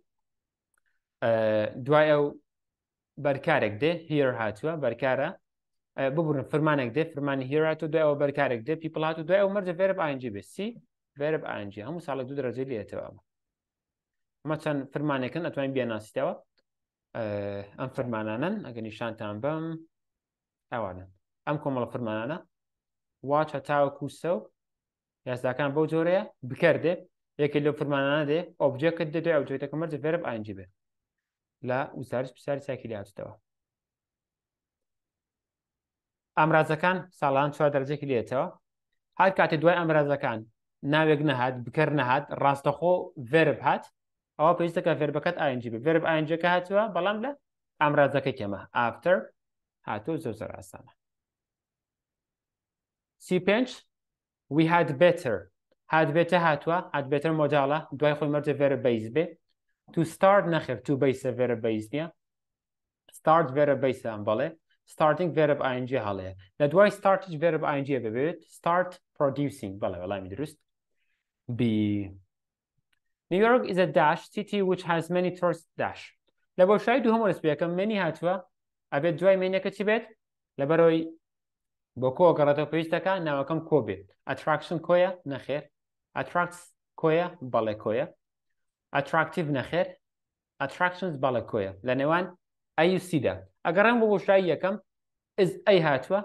دوای ئەو بەرکارێک دێ هیر هاتووە بەرکارە ببوورن فرمانێک دێ فرمانی هیرات و دوایەوە بەرکارێک دێ پیپڵات و دوای و مەرجە بێرب ئاجی بسی بێرب ئاجی هەموو ساڵە دوو دەرەجێ لێتەوە ئەمە چەند فرمانێکن ئەتوانین بێناسیتەوە ئەم فرمانانن ئەگە نیشانتان بم ئەوانن ئەم کۆمەڵە فرمانانە واچە تاوەکو سە و یاسداکان بەو جۆرەیە بکردێ یەکە لەو فرمانانە دێ ئۆبجەکە دێ دوای ئەو توێتەکە مەرجە بێرب ئاجی بێت لە وزارش پرسیاری چاکی لاتەوە ئامرازەکان ساڵان چوار دەرجێکی لێتەوە هەر کاتێ دوای ئەمرازەکان ناوێک نەهات بکەر نەهات ڕاستەخۆ ڤێرب هات ئەوە پێویستەکە فێربەکەت ئاینجی ڤێرب ئاینجەکە هاتووە بەڵام لە ئامرازەکە کێمە ئافتەر هاتوو زۆ زۆر ئاسانە سی5 we had better هات بێتە هاتووە هات بێتەر مۆجاڵە دوای خۆی مەرجە ڤێرە بەیز بێ تو start نخیر تو بیس وێرە بیس نیە start وێرە بیسە ئەم بەڵێ starting verb ing هەڵەیە لە دوای startش verb ing ببێت start producing بەڵێ وەڵامی دروست B New York is a dash city which has many tourist dash لە بۆ شای دووهم ڕستپیەکەم منی هاتووە ئەبێت دوای مێنەکە چی بێت لە بەرەوەی بۆ کۆ گەڕێتەوە پێویستەکە ناوەکەم کۆ بێت attraction کۆیە نەخێر attracts کۆیە بەڵێ کۆیە ئەتراکتیو نەخێر ئەتراکشنز باڵە کۆیە لە نێوان ئەیسیدا ئەگەڕم بۆ بۆشایی یەکەم ئەی هاتووە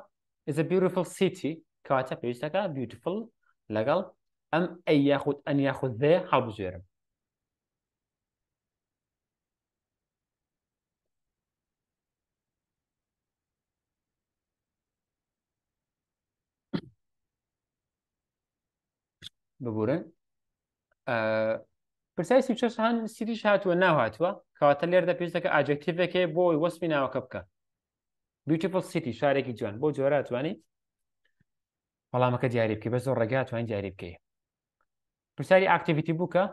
is a beautiful city کەواتە پێویستەکە beautiful لەگەڵ ئەم ئەی یاخود ئەن یاخود دێ هەڵبژێرم ببورن پرسای سیچەش هەن سیریش هاتووە ناهاتوە کەواتە لێر دە پێویستەکە ئاجکتیڤێکی بۆی وەسمی ناوەکە بکە بیوتیپل سیتی شارێکی جوان بۆ جۆراتوانیت وەڵامەکە دیاری بکە بە زۆر ڕێگاتوان دیاری بکەی پرسیاری ئاکتیڤیتی بووکە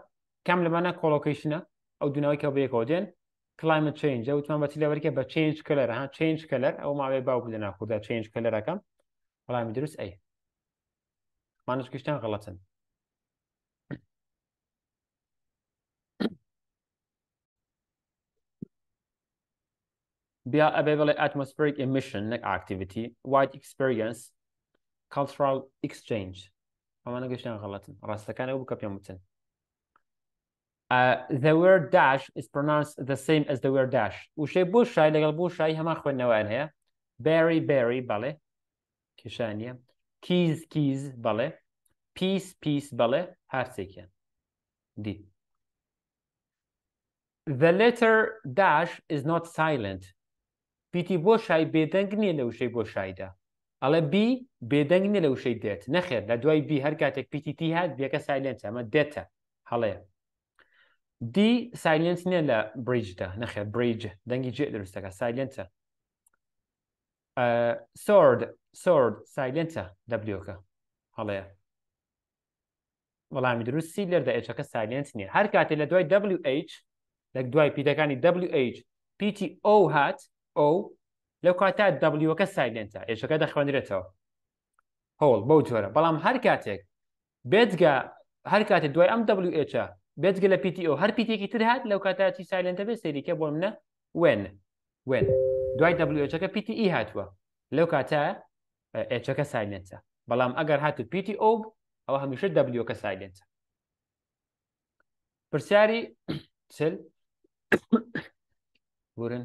کەم لەمانە کۆلۆکیشنە ئەو دونەوەی کە بەیەکەوە دێن کلایمە چنج وتمان بەچی لەوەرکە بە چنج کلەر ها چنج کلەر ئەو ماوێ باوک لە ناخدا چنج کلەرەکەم وەڵامی دروست ئەی مانش گشتیان غڵەتن via available atmospheric emission activity, wide experience, cultural exchange. أنا قلت شنو غلطن راسك أنا وبكب يوم متن. The word dash is pronounced the same as the word dash. وشي bushai, legal bushai, هما خوين نوان هيا. Berry berry بله. كشانية. Keys keys bale. Peace peace bale. هر D. The letter dash is not silent. پیتی بۆ شای بێدەنگ نییە لە وشەی بۆ شایدا ئەڵە بی بێدەنگ نیە لە وشەی دێت نەخێر لە دوای بی هەر کاتێک پیتی هات بێکە سایلنس ئەمە دێتە هەڵەیە دی سایلنس نیە لە بریجدا نەخێر بریج دەنگی جێ دروستەکە سایلنسە سرد سرد سایلنسە دەبلیۆکە هەڵەیە وەڵامی دروستی لەردا ئەچەکە سایلنس نییە هەر کاتێک لە دوای WH لە دوای پیتەکانی WH PTO هات ئەو لەو کاتا دەبلیوەکە سایلێنتە ئێشەکە دەخوێنرێتەوە هەوڵ بەو جۆرە بەڵام هەر کاتێک بێتگە هەر کاتێک دوای ئەم WH بێتگە لە پیتیO هەر پیتێکی تر هاات لەو کاتا چی سایلێنتە بێ سەریکە بۆ منە وێن وێن دوای WHەکە پیتی هاتووە لەو کاتە ئێچەکە سایلێنتە بەڵام ئەگەر هاتو پیتیO ئەوە هەمیشە دەبلیوەکە سایلێنتە پرسیاری چل ورن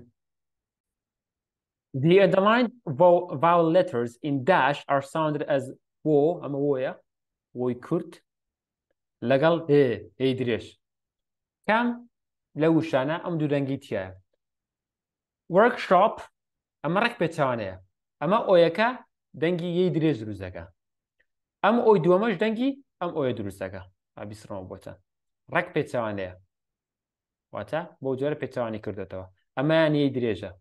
The underlined vowel, vowel letters in dash are sounded as wo ئەمە وۆیە وۆی کورت لەگەڵ هێ درێژ کام لە وشانە ئەم دوورەنگی تایە وەرکشاپ ئەمە ڕێک پێچوانەیە ئەمە ئۆیەکە دەنگی یەی درێژ دروستەکە ئەم ئۆی دووەمەش دەنگی ئەم ئۆیە دروستەکە ئابیسرەوە بۆتە ڕێک پێچوانەیە واتە بۆ جۆرە پێچوانی کردێتەوە ئەمەیان یەی درێژە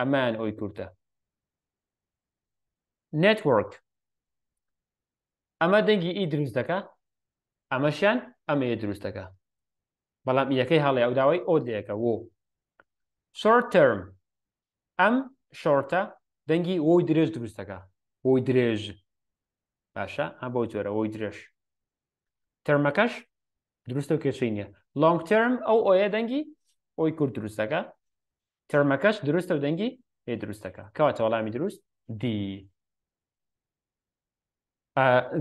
ئەمان ئەوی کورتە نێتوەرک ئەمە دەنگی ئی دروست دەکە ئەمەشیان ئەمەیە دروست دەکە بەڵام یەکەی هەڵێ ئەو داوای ئۆ دەیەکە و شۆرترم ئەم شۆرتە دەنگی وۆی درێژ دروستەکە وۆی درێژ باشە ئە بۆ جۆرە وۆی درێژ ترمەکەش دروستە و کێشەی نییە لۆنگ ترم ئەو ئۆیە دەنگی ئۆی کورد دروستەکە ترمەکەش دروستە و دەنگی پێ دروستەکە کەواتە وەڵامی دروست دی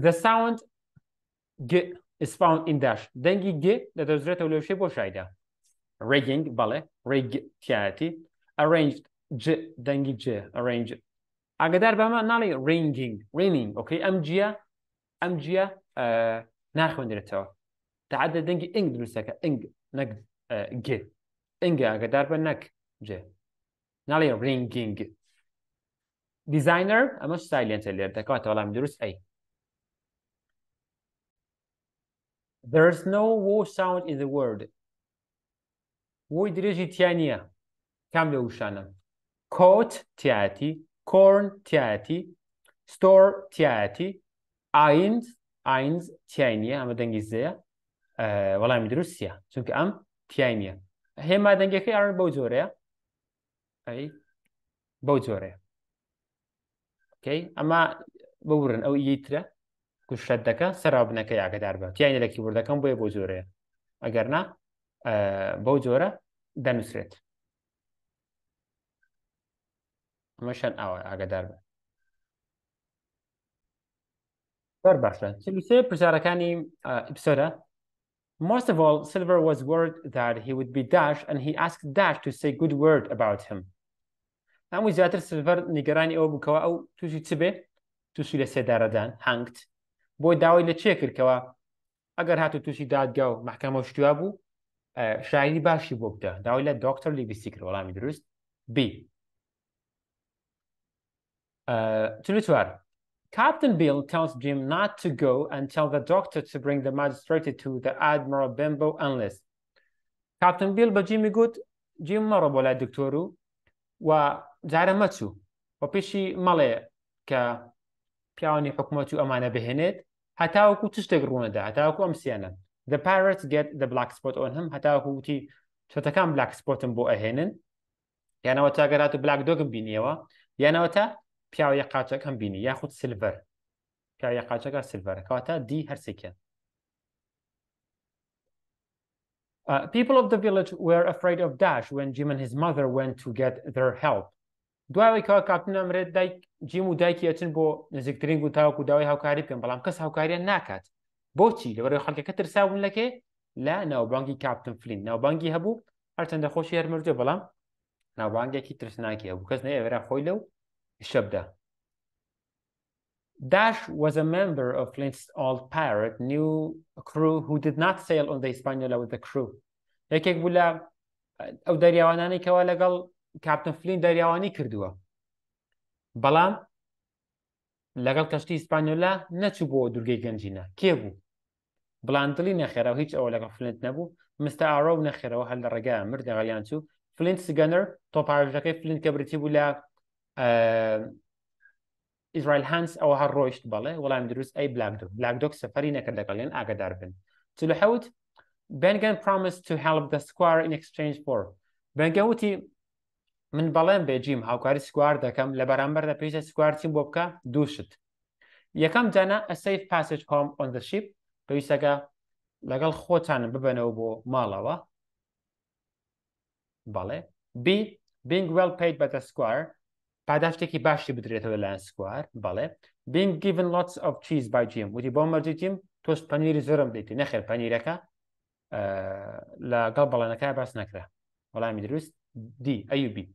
the sound g is found in dash دەنگی گ دەدەزرێتەوە لەوشەی بۆ شایدا ڕێگەنگ بەڵێ ڕێگتیایەتی arranged ج دەنگی ج arrange ئاگدار بەمە ناڵی ڕنگینگ ڕینینگ ئۆکەی ئەم جیە ئەم جیە ناخوێنرێتەوە تعادە دەنگی ئنگ دروستەکە ئنگ نەک گ ئنگە ئاگدار بە نەک جێ ناڵی ڕینگینگ دیزینەر ئەمە سایلێنتە لێر دەکەوێت وەڵام دروست ئەی There's no war sound in the world. وی درێژی تیا نییە کام لە وشانە. کۆت تیاتی، کۆرن تیاتی، ستۆر تیاتی، ئاینز ئاینز تیای نییە ئەمە دەنگی زەیە وەڵامی دروستە چونکە ئەم تیای نییە. هێما دەنگەکەی ئارن بەو جۆرەیە بەو جۆرەیە کەی ئەمە بورن ئەو ئیترە کوشت دەکە سەرابنەکە یاگەدار بە تیانی لەکی وردەکەم بۆیە بۆ جۆرەیە ئەگەر نا بەو جۆرە دەنووسێت ئەمە شەن ئەوە ئاگدار بە بەر باشە سێ پرسیارەکانی ئیپسۆرە Most of all, Silver was worried that he would be Dash, and he asked Dash to say good word about him. هەمووی زیاتر سڤەر نیگەرانی ئەوە بووکەوە ئەو تووشی چ بێ تووشی لە سێدارەدان هەنگت بۆی داوای لە چێ کردکەوە ئەگەر هاتو تووشی دادگا و محکەمە شتوا بوو شاعری باشی بۆ بدە داوای لە دکتۆر لیبیستی کرد وەڵامی دروست بی چلو چوار Captain Bill tells Jim not to go and tell the doctor to bring the magistrate to the Admiral Bimbo unless Captain Bill بە جیمی گوت جیم مەڕە بۆ لای دکتۆر و و جارە مەچوو بە پێشی مەڵێ کە پیاوانی حکوومەت و ئەمانە بهێنێت هەتاوەکو تشتێک ڕوونەدا هەتاوەکو ئەم سیێنن دە پارت گێت دە بلاکسپۆت ئەوەن هەم هەتاوەکو وتی چۆتەکان بلاکسپۆتم بۆ ئەهێنن یانەوە تاگەرات و بلاک دۆگم بینیەوە یانەوە تا پیاوە قاچەک هەم بینی یاخود سلڤەر پیاوە قاچەکە سلڤەرکەواتە دی هەرسێکە Uh, people of the village were afraid of Dash when Jim and his mother went to get their help. دواوەی کەوا کاپتنەمرێت دایک جیم و دایکی ئەچن بۆ نزیکترین و تاوەکو داوای هاوکاری بکەن بەڵام کەس هاوکاریان ناکات بۆچی لەبەرەوەی خەڵکەکە ترسابوون لەکێ لە ناوبانگی کاپتن فلین ناوبانگی هەبوو هەرچەندە خۆشی هەرمەرجە بەڵام ناوبانگێکی ترسناکی هەبوو کەس نەیەێرا خۆی لەو شەبدا Dash was a member of Flint's Old Pirate new crew who did not sail on the Hispaniola with the crew. یەکێک بوو لە ئەو دەریاوانانەی کەوا لەگەڵ کاپتن فلین دەریاوانی کردووە بەڵام لەگەڵ کەشتی ئیسپانیۆلا نەچوو بۆ دوورگەی گەنجینە کێ بوو بڵاندلی نەخێرەوە هیچ ئەوە نبو فلنت نەبوو مستە و نەخێرەوە هەل مرد ڕێگایان مردەغەلیان چوو فلنت تو تۆپارژەکەی فلنت کە برتی بوو لە ئیزرائیل هەنس ئەوە هەر ڕۆیشت بڵێ دروس دروست ئەی بلاکدۆ بلاکدۆک سەفری نەکرد لەگەڵێن ئاگدار بن چ تلو حوت بنگەن پرامس to help the square in exchange for بنگە وتی من بەڵێم بێجیم هاوکاری سکوار دەکەم لە بەرامبەر دە پێویستە سکوارچیم بۆ بکە دووشت یەکەم جانە ئەسیف پاسج هۆم ئۆندەشیپ پێویستەکە لەگەڵ خۆتانم ببەنەوە بۆ ماڵەوە بەڵێ بی بینگ ویل پیت بەتە سکوار پاداشتێکی باشی بدرێتەوە لایەن سکوار بەڵێ بینگ گیڤن لۆتس ئۆف چیز باجیم وتی بۆ مەرجیم تۆست پەنیری زۆرم دیتی نەخێر پەنیرەکە لەگەڵ بەڵێنەکە باس نەکرا وەڵامی دروست دی ئەیوبی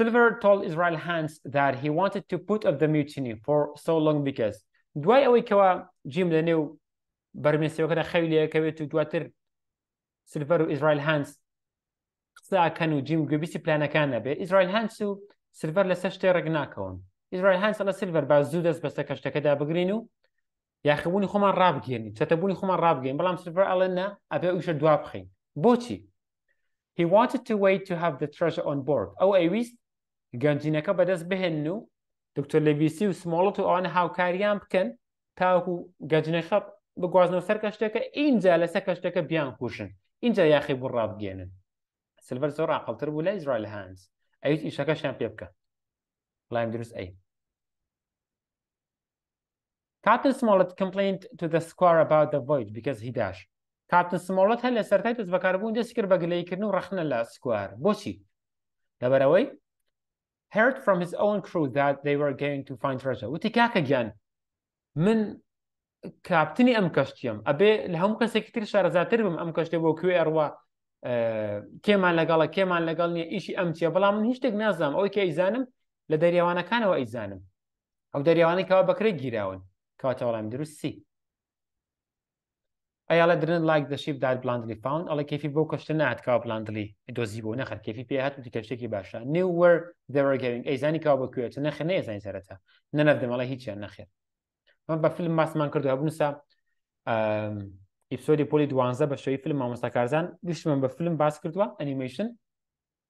Silver told Israel Hans that he wanted to put up the mutiny for so long because دوای ئەوەی کەوا جیم لە نێو بەرمێسیەوەکەدا خەوی لەیەکەوێت و دواتر سلڤەر و ئیزرائیل هانس قساکەن و جیم گوێبیسی پلانەکانە بێت ئیزرائیل هانس و سلڤەر لەسەر شتێ ڕێک ناکەون ئیزرائیل هانس لە سلڤەر با زوو دەست بەستە کەشتەکەدا بگرین و یاخبوونی خۆمان ڕابگەێنی چەتەبوونی خۆمان ڕابگەین بەڵام سلڤەر ئەڵێنە ئەبێ وشە دوا بخین بۆچی He wanted to wait to have the treasure on board. ئەو ئەویست گەنجینەکە بەدەست بهێن و دکتۆر لەبیسی و سمۆڵت و ئەوانە هاوکاریان بکەن تاکو گەنجینەخە بگوازنەوە سەر کەشتەکە اینجا لەسەر کەشتەکە بیان کوشن اینجا یاخی بۆ ڕابگەێنن سلڤەر زۆر عقلتر بوو لە ئیزرائیل هانس ئەویت ئیشەکەشیان پێ بکە لایم دروست ئەی Captain Smollett complained to the squire about the void because he dashed. Captain Smollett هەل لە سەرای دەست بەکاربوون دەست کرد بە گلەیکردن و ڕخنە لە سکوار بۆچی لەبەرەوەی heard from his own crew that they were going to find treasure وتی کاکە گیان من کاپتنی ئەم کەشتیم ئەبێ لە هەموو کەسێکی تر شارەزاتر بم ئەم کەشتێ بۆ کوێ ئەڕوا کێمان لەگەڵە کێمان لەگەڵ نیە ئیشی ئەم چیە بەڵام من هیچ شتێک نازانم ئەوی کە ئەیزانم لە دەریاوانەکانەوە ئەیزانم ئەو دەریاوانی کەوا بەکرێ گیراون کەواتە وەڵام دروستی ئەیاڵە درن لایک دەشیب دار بلاندلی فاون ئەڵە کیفی بۆ کەشتە نات کا بلاندلی دۆزی بۆ نەخەر کیفی پێ هات وتی کەشتێکی باشە نیوەر دەوەگەرین ئەیزانی کا بەکوێت نەخێ نەیەزانانی سەرەتا نەنەفدەمەڵە هیچیان نەخێت من بە فیلم ماسمان کردو هەبوونسا ئیپسۆری پۆلی دوانزە بە شوی فیلم مامۆستاکارزان دوشمن بە فیلم باس کردووە ئەنیمیشن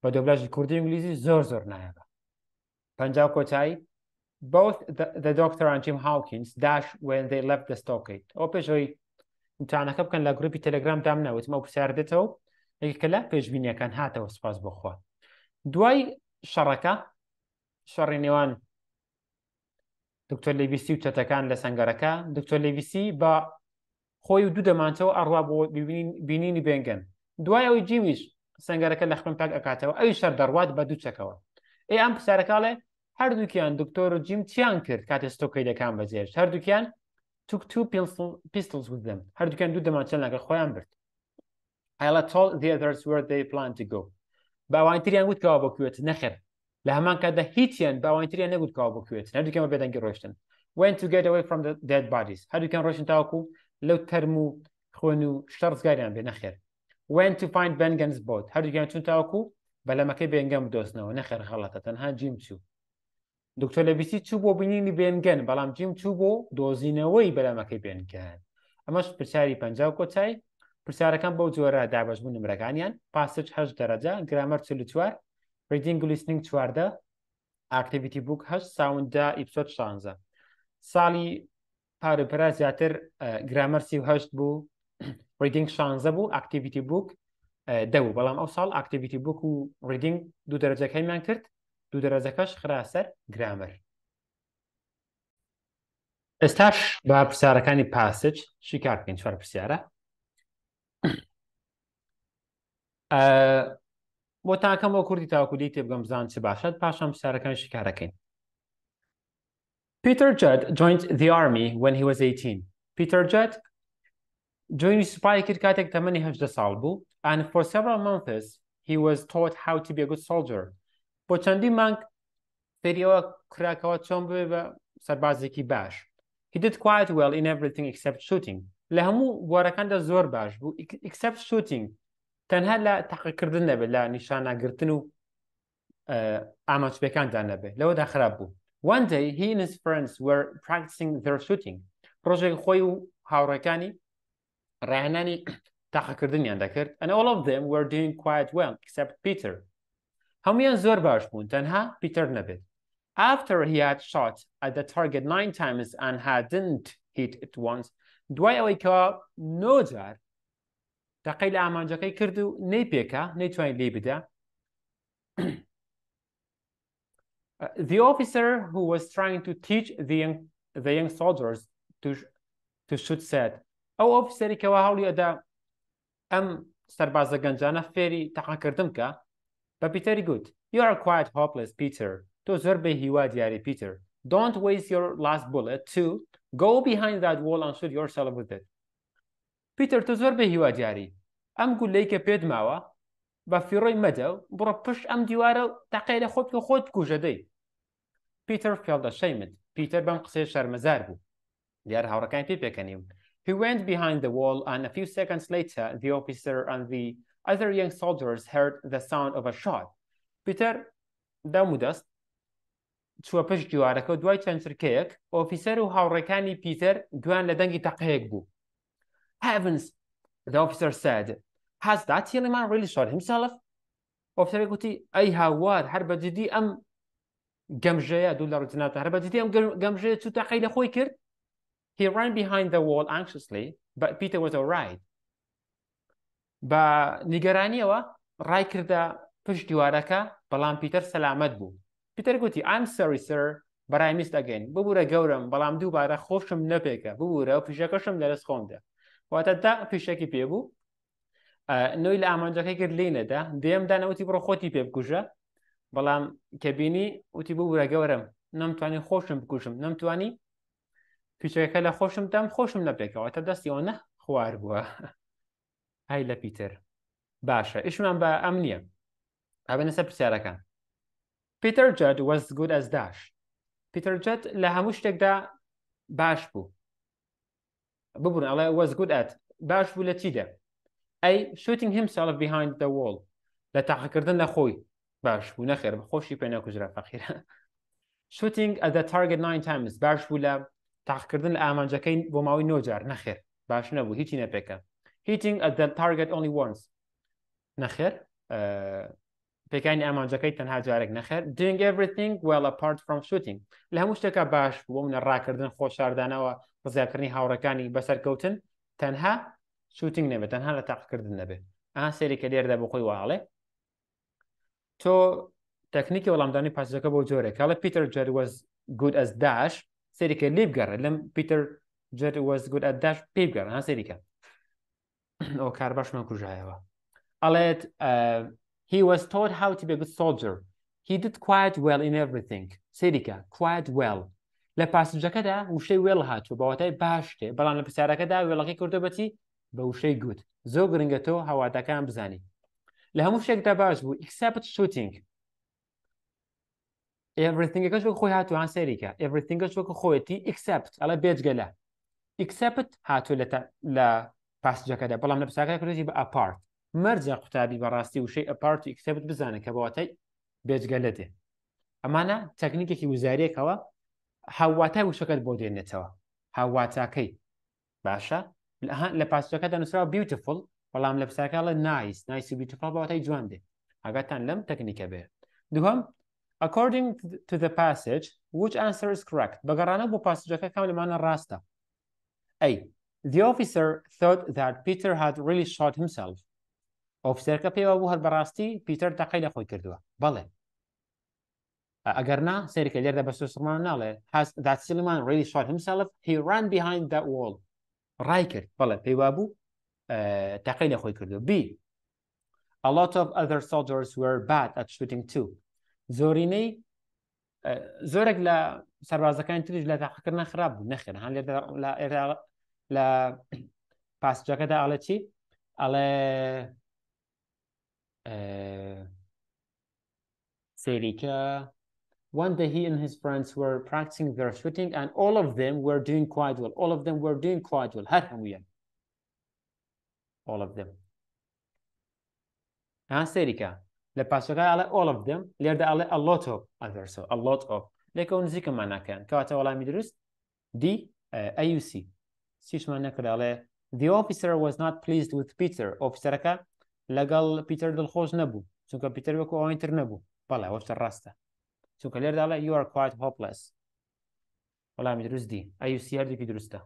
بە دۆبلاژی کوردی ئنگلیزی زۆر زۆر نایەوە پنج کۆتایی both the, the doctor and Jim Hawkins dash when they left the stockade. ئەو پێشەوەی امتحانەکە بکەن لە گروپی تەلگرام دام نەوتمە و پرسیار دێتەوە یککە لە پێشببینیەکان هاتەوە سپاس بخوا دوای شەڕەکە شەڕی نێوان دکتۆر لەویسی و چەتەکان لە سنگەرەکە دکتۆر لەویسی بە خۆی و دوو دەمانچەوە ئەڕوا بۆ بینینی بێنگن دوای ئەوی جیویش سنگەرەکە لە خم پاک ئەکاتەوە ئەوی شەر دەڕوات بە دوو چەکەوە ئێ ئەم پرسیارەکەڵێ هەردووکیان دکتۆر و جیم چیان کرد کاتێ ستۆکەی دەکان بەجێش هەردووکیان took two pistol, pistols with them. هر كان دو دمان چلنا خويا برد. Ayla told the others where they planned to go. باوانتریان گوت کوا بۆ کوێت نەخێر لە هەمان کاتدا هیچیان باوانتریان نەگوت کوا بۆ کوێت هەردووکەمە بێدەنگی ڕۆشتن when to get away from the dead bodies هەردووکەم ڕۆشن تاوەکو لەو تەرم و خوێن و شەرزگاریان بێ نەخێر when to find Bengen's boat هەردووکیان چون تاوەکو بەلەمەکەی بێنگەم دۆستنەوە نەخێر خەڵەتە تەنها جیم چوو دکتۆر لە بیستی چوو بۆ بینینی بێنگەن بەڵام جیم چوو بۆ دۆزینەوەی بەلامەکەی بێنگەن ئەمەش پرسیاری پ کۆچای پرسیارەکان بەو جۆرە دابەشبوو نمرەکانیان پاسچ هە دەرەجا گرامەر چ چوار ریدینگ لیسننگ چواردە ئاکتیویتی بوک هەش ساوندا ئیپسۆ شانزە ساڵی پارپرا زیاتر گرامەر سیهشت بوو ریدینگ شانزە بوو ئاکتیویتی بوک دەبوو بەڵام ئەو ساڵ ئاکتیویتی بوک و ریدینگ دوو دەرەجەکەیمان کرد دوو دەرەزەکەش خراسەر گرامەر ئێستاش با پرسیارەکانی پاسج چی کار بکەین چوار پرسیارە بۆ تاکەم بۆ کوردی تاکولی تێبگەم زان چ باشد پاشم پرسیارەکان شکارەکەین Peter Judd joined the army when he was 18. Peter Judd joined سوپای کرد کاتێک تەمەنی هەشدە ساڵ بوو and for several months he was taught how to be a good soldier بۆ چەندی مانگ فێریەوە کراکەوە چۆن بێ بە سەربازێکی باش هیدت کوایت وێڵ ئین everything except shooting لە هەموو وەرەکاندا زۆر باش بوو except shooting تەنها لە تەقیکردن نەبێت لە نیشانناگرتن و ئاماچپەکاندا نەبێت لەوەدا خراپ بوو One day he and his friends were practicing their shooting ڕۆژێک خۆی و هاوڕەکانی ڕێهێنانی تاقەکردنیان دەکرد and all of them were doing quite well except Peter هەمویان زۆر باش بوون تەنها پیتەر نەبێت. After he had shot at the target nine times and hadn't hit it once دوای ئەوەی کەوا نۆجار تەقەی لە ئامانجەکەی کرد و نەی پێکە نەیتوانین لێ بدە. The officer who was trying to teach the young, the young soldiers to, to shoot said ئەو ئۆفیسەری کەوا هەوڵی ئەدا ئەم سەربازە گەنجانە فێری تەقاکردم کە but Peter, good. You are quite hopeless, Peter. To zerbe hiwa diari, Peter. Don't waste your last bullet to go behind that wall and shoot yourself with it. Peter, to zerbe hiwa diari. Am gulleke pedmawa, ba firoi medel, bro push am diwaro, taqele khot ko khot kujade. Peter felt ashamed. Peter bam qse sharmazarbu. Diar haurakan pipe kanim. He went behind the wall and a few seconds later, the officer and the Other young soldiers heard the sound of a shot. بيتر دامودست چوە پشت جوارەکە دوای چەند چرکەیەک ئۆفیسەر و هاوڕەکانی پیتەر دوان لە دەنگی تەقەیەک بوو. Heavens, the officer said, has that healing man really shot himself? ئۆفیسەر گوتی ئەی هاوار هەر بە جدی ئەم گەمژەیە دوو لە ڕوتناتە هەر بە جدی ئەم گەمژەیە چوو تەقەی لە خۆی کرد؟ He ran behind the wall anxiously, but Peter was alright. بە نیگەرانیەوە ڕای کردە پشت دیوارەکە بەڵام پیتەر سەلامەت بوو پیتەر گوتی ئەم سەریسەر بەرای میست ئەگەین ببوورە گەورم بەڵام دووبارە خۆشم نەپێکە ببوورە و پیشەکەشم لەرەست خۆمدا واتە دا پیشەکی پێبوو نوی لە ئامانجەکەی کرد لێنەدا دێمدا نەوتی بڕۆ خۆتی پێ بکوژە بەڵام کەبینی وتی ببوورە گەورم نەمتوانی خۆشم بکوشم نەمتوانی پیشەکە لە خۆشم دەم خۆشم نەپێکەوە تە دەستیەوە نە خوار بووە. ئای لە پیتر باشە ئیشمان بە ئەم نییە ئەبەنە سەر پرسیارەکان پیتەر جەد وەز گود ئەس داش پیتەر جەت لە هەموو شتێکدا باش بوو ببوون ئەڵێ وەز گود ئەت باش بوو لە چیدا ئەی شوتنگ هیم ساڵ بیهاند دە وڵ لە تاقیکردن لە خۆی باش بوو نەخێر بەخۆشی پێ نەکوژرا فەخیرە شوتنگ ئە دە تارگت 9 تایمز باش بوو لە تاقیکردن لە ئامانجەکەی بۆ ماوەی نۆجار نەخێر باش نەبوو هیچی نەپێکە hitting at the target only once نەخێر پێکانی ئامانجەکەی تەنها جارێک نەخێر doing everything well apart from shooting لە هەموو شتێکە باش بۆ منە ڕاکردن خۆشاردانەوە ڕزیاکردنی هاوڕەکانی بەسەرکەوتن تەنها شوتنگ نەبێت تەنها لە تاقکردن نەبێت ئا سێری کە لێردا بۆ خۆی واڵێ تۆ تەکنیکی وەڵامدانی پاسەکە بۆ جۆرێک کاڵە پیتر جەر وەز گود ئەس داش سێریکە لێبگەڕێ لەم پیتر جەر وەز گود ئە داش پێبگەڕ ها سێریکە ئەو کار باشمان کوژایەوە ئەڵێت he was taught how to be a good soldier he did quite well in everything سێریکە quite well لە پاسنجەکەدا وشەی وێڵ هاتوو بەواتای باشتێ بەڵام لە پرسیارەکەدا وێڵەکەی کردوبەتی بە وشەی گوت زۆر گرنگە تۆ هەوادەکان بزانی لە هەموو شێکدا باش بوو except shooting everythingەکەش وەک خۆی هاتووان سەریکە everythingەش وەکو خۆەتی except ئەڵە بێجگەلە except هاتوو لە پاسجەکەدا بەڵام لە پساکە کرێتی بە ئاپارت مەرجە قوتابی بەڕاستی وشەی ئەپارت و کتێبت بزانە کە بەواتای بێجگەلەتێ ئەمانە تەکنیکێکی وزارێکەوە هاواتای وشەکەت بۆ دێنێتەوە هاواتاکەی باشە لە پاسەکەدا نووسراوە بیوتفل بەڵام لە پساکەڵە نایس نایسی بیوتفل بەواتای جوان دێ ئاگاتان لەم تەکنیکە بێ دوهم according to the passage which answer is correct بەگەڕانە بۆ پاسەکە کام لەمانە ڕاستە A. The officer thought that Peter had really shot himself. ئۆفسەرەکە پێوە بوو هەر بەڕاستی پیتەر تاقی لە خۆی کردووە بەڵێ ئەگەرنا سەرکە لێرە بە سوسمان ناڵێ that Suleiman really shot himself he ran behind that wall ڕای کرد بەڵێ پێیوا بوو تاقی اه، لە خۆی کردو B a lot of other soldiers were bad at shooting too زۆرینەی اه، زۆرێک لە سەربازەکان تریش لە تاقیکردن خراپ بوو نەخێن هەان لێرە dla Pasjagada Aleci, ale uh, eh, Selika. Eh, one day he and his friends were practicing their shooting and all of them were doing quite well. All of them were doing quite well. All of them. Ha Selika. Le Pasjagada Ale all of them. Lerde Ale a lot of others. A lot of. لكن زي كمان كان كاتا ولا مدرس دي استشملنا كده The officer was not pleased with Peter. Officerka لقال Peter دلخوش نبو. چونکە پیتر وەکو ئەوەینتر نەبوو بەڵێ وەفتە ڕاستە چونکە لێر داڵە you are quite hopeless وەڵامی دروستدی ئەی سیاردێکی دروستە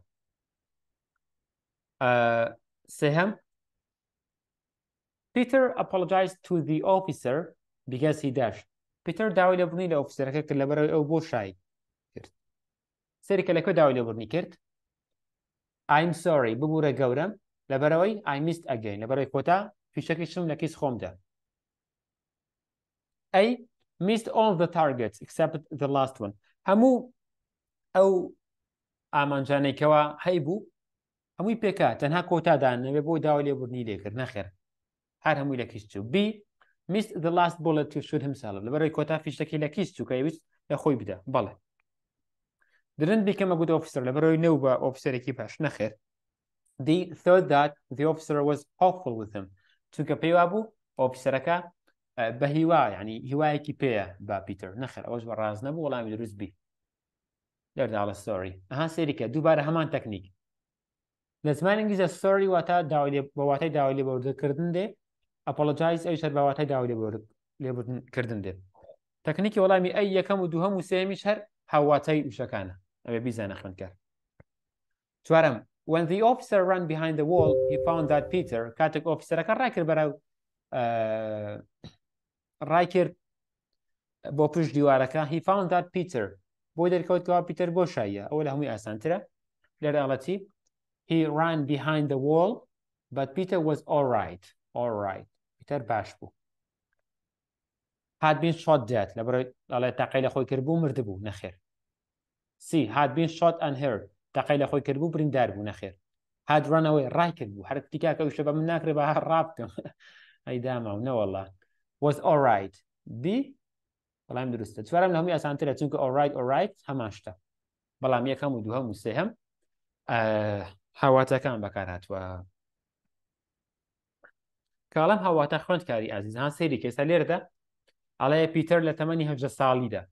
سێهم Peter apologized to the officer because he dashed پیتر داوای لەبوونی لە ئۆفیسەرەکە کرد لەبەرەوەی ئەو بۆ شای کرد سەرێکە لەکوێ داوای لەبوونی کرد ئایم سۆری ببوورە گەورم لەبەرەوەی ئایمیست ئەگەین لەبەرەوەی کۆتا پیشەکەی شم لە کیس خۆمدا ئەی میست ئۆن the targets except the last one هەموو ئەو ئامانجانێکەوە هەی بوو هەمووی پێکا تەنها کۆتادان نەوێ بۆ داوا لێبوونی لێکرد نەخێر هەر هەمووی لە کیش چوو بی میست the last bullet to shoot himself لەبەرەوەی کۆتا فیشتەکەی لە کیس چوو کە ویست لە خۆی بدە بەڵێ didn't become a good officer لە بەرەوەی نەو بە ئۆفیسەرێکی پاش نەخێر دی thought that the officer was helpful with him چونکە پێیوا بوو ئۆفیسەرەکە بە هیوا ینی هیوایەکی پێە با پیتر نەخێر ئەوش بە ڕاز نەبوو وەڵامی دروست بی لەرداڵە سۆری ئەها سێریکە دووبارە هەمان تەکنیک لە زمان ئنگلیزە سۆری واتە بەواتای داوای لێبوردکردن دێ ئەپۆلۆجایز ئەوی شەر باواتای داوای لێبوردکردن دێ تەکنیکی وەڵامی ئەی یەکەم و دووهەم و سێمیش هەر هاواتای وشەکانە ئەوێ بیزانە خوێندکار تورم when the officer ran behind the wall he found that Peter كاتك کاتێک ئۆفیسەرەکە ڕاکرد بەرەو ڕایکرد بۆ پشت دیوارەکە he found that Peter بۆی دەرکەوتەوە پیتەر بۆ اولا ئەوە آسان هەمووی لر لەرەڵەتی he ran behind the wall but Peter was all right all right پیتەر باش بوو هاتبین شۆت دێت لە بەڵێ تاقی لە خۆی کردبوو مردبوو نەخێر سی هاتبین شات ئەن هەر تەقای لە خۆی کردبوو بریندار بوو نەخێر هادرانەوەی ڕای کردبوو هەر تیکاکە وشە بە من ناکرێ بە هەر ڕابکەم ئەی داما و نەوەڵە was alright دی بەڵام درستە چوارم لە هەمووی ئاسانترە چونکە alright alright هەمان شتە بەڵام یەکەم و دووهم و سێهم هاواتەکان بەکار هاتووە کاڵم هاواتە خوندکاری ئازیز هان سێری کێسە لێردا ئەڵەیە پیتەر لە تەمەنی هەفجە ساڵیدا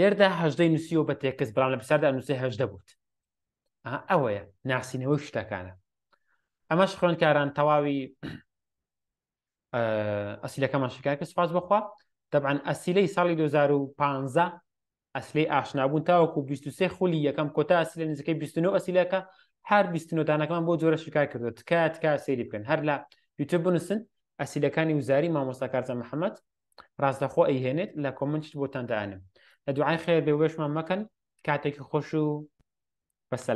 لێردا هەژدەی نووسیەوە بە تێکس بەڵام لە پرسیاردا نووسی هەژدە بووت ئەوەیە ناسینەوەی شتەکانە ئەمەش خوێنکاران تەواوی ئەسیلەکەمان شکار کە سپاس بخوا دەبان ئەسیلەی ساڵی 2015 ئەسلی ئاشنابوون تاوەکو 23 خولی یەکەم کۆتا ئەسیل نزیکەی 29 ئەسیلەکە هەر 29 دانەکەمان بۆ جۆرە شکار کردو تکات کا سری بکەن هەر لە یوتوب بنووسن ئەسیلەکانی وزاری مامۆستا کارزە محەممەد ڕاستەخۆ ئەیهێنێت لە کۆمنچ بۆتاندانم لە دوعای خێر بێ وێشمان مەکەن خوشو خۆش و